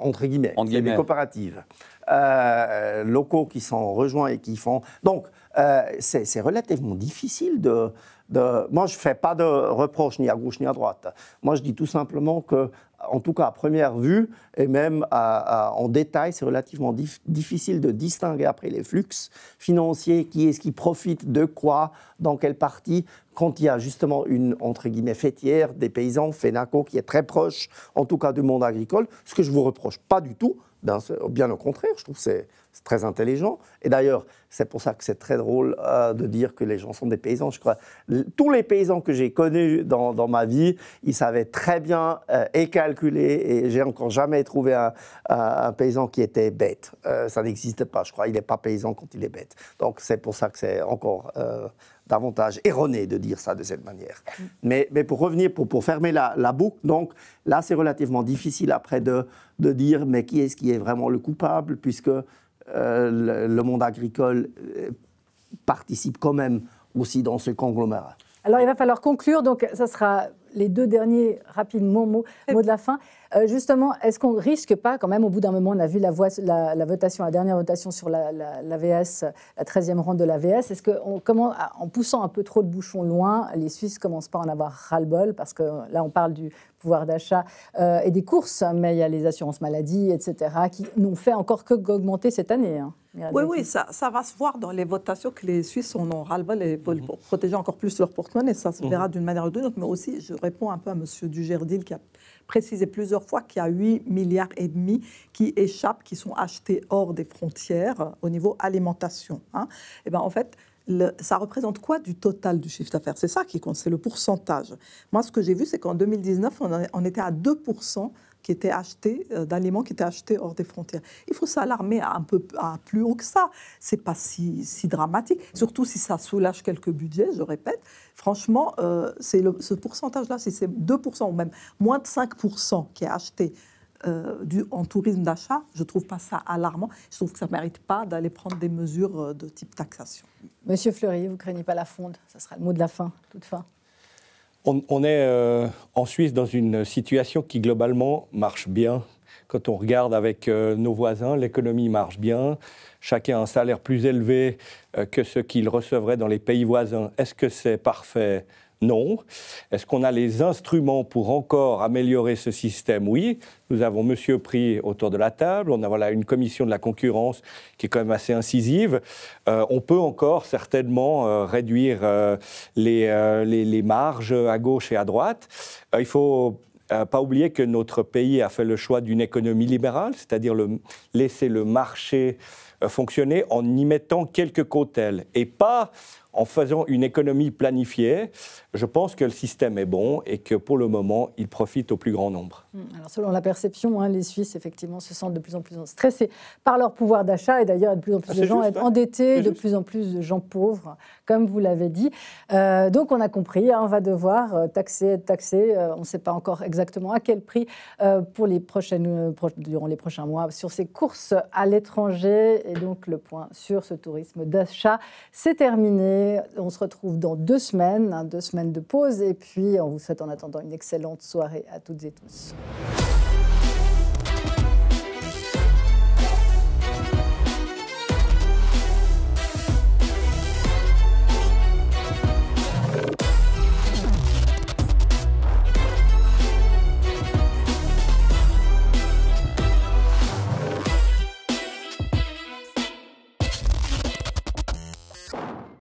entre guillemets, entre coopératives. Euh, locaux qui sont rejoints et qui font. Donc, euh, c'est relativement difficile de, Moi, je fais pas de reproche ni à gauche ni à droite. Moi, je dis tout simplement que, en tout cas à première vue, et même en détail, c'est relativement difficile de distinguer après les flux financiers, qui est-ce qui profite de quoi, dans quelle partie, quand il y a justement une, entre guillemets, fêtière des paysans, Fénaco qui est très proche, en tout cas, du monde agricole, ce que je ne vous reproche pas du tout, bien au contraire, je trouve que c'est très intelligent. Et d'ailleurs, c'est pour ça que c'est très drôle euh, de dire que les gens sont des paysans. Je crois tous les paysans que j'ai connus dans, ma vie, ils savaient très bien euh, et calculer. Et j'ai encore jamais trouvé un, paysan qui était bête. Euh, ça n'existe pas, je crois. Il n'est pas paysan quand il est bête. Donc c'est pour ça que c'est encore davantage avantage erroné de dire ça de cette manière. Mais, mais pour revenir, pour, pour fermer la, boucle, donc là, c'est relativement difficile après de, de dire, mais qui est-ce qui est vraiment le coupable, puisque euh, le, monde agricole euh, participe quand même aussi dans ce conglomérat. Alors, il va falloir conclure, donc ça sera les deux derniers rapides mots, mots de la fin. Euh, justement, est-ce qu'on risque pas, quand même, au bout d'un moment, on a vu la, votation, la dernière votation sur la, la, VS, 13e ronde de la VS, est-ce qu'en ah, poussant un peu trop de bouchons loin, les Suisses commencent pas à en avoir ras-le-bol Parce que là, on parle du pouvoir d'achat euh, et des courses, mais il y a les assurances maladie, etc., qui n'ont fait encore que qu'augmenter cette année. Hein, oui, oui, ça, va se voir dans les votations que les Suisses en ont ras-le-bol et mhm. protéger encore plus leur porte-monnaie. Ça se mhm. verra d'une manière ou d'une autre. Mais aussi, je réponds un peu à M. Dugerdil qui a précisé plusieurs fois qu'il y a 8 milliards et demi qui échappent, qui sont achetés hors des frontières euh, au niveau alimentation. Et hein. eh ben en fait, ça représente quoi du total du chiffre d'affaires C'est ça qui compte, c'est le pourcentage. Moi, ce que j'ai vu, c'est qu'en 2019, on, était à 2% qui étaient achetés, euh, d'aliments qui étaient achetés hors des frontières. Il faut s'alarmer un peu à plus haut que ça. C'est pas si, dramatique, surtout si ça soulage quelques budgets, je répète. Franchement, euh, c'est ce pourcentage-là, si c'est 2% ou même moins de 5% qui est acheté euh, du, en tourisme d'achat, je ne trouve pas ça alarmant. Je trouve que ça ne mérite pas d'aller prendre des mesures de type taxation. Monsieur Fleury, vous craignez pas la fonde Ça sera le mot de la fin, toute fin on, est euh, en Suisse dans une situation qui globalement marche bien. Quand on regarde avec euh, nos voisins, l'économie marche bien. Chacun a un salaire plus élevé euh, que ce qu'il recevrait dans les pays voisins. Est-ce que c'est parfait non. Est-ce qu'on a les instruments pour encore améliorer ce système Oui. Nous avons Monsieur Prix autour de la table. On a voilà, une commission de la concurrence qui est quand même assez incisive. Euh, on peut encore certainement euh, réduire euh, les, marges à gauche et à droite. il faut pas oublier que notre pays a fait le choix d'une économie libérale, c'est-à-dire laisser le marché fonctionner en y mettant quelques cautels et pas en faisant une économie planifiée, je pense que le système est bon et que pour le moment, il profite au plus grand nombre. Mm. Alors, selon la perception, hein, les Suisses, effectivement, se sentent de plus en plus stressés par leur pouvoir d'achat et d'ailleurs, de plus en plus ah, de gens hein. endettés, de plus en plus de gens pauvres, comme vous l'avez dit. Euh, donc, on a compris, hein, on va devoir euh, taxer, taxer. Euh, on ne sait pas encore exactement à quel prix pour les prochaines, durant les prochains mois sur ces courses à l'étranger. Et donc, le point sur ce tourisme d'achat, c'est terminé on se retrouve dans deux semaines, hein, deux semaines de pause. Et puis, on vous souhaite en attendant une excellente soirée à toutes et tous.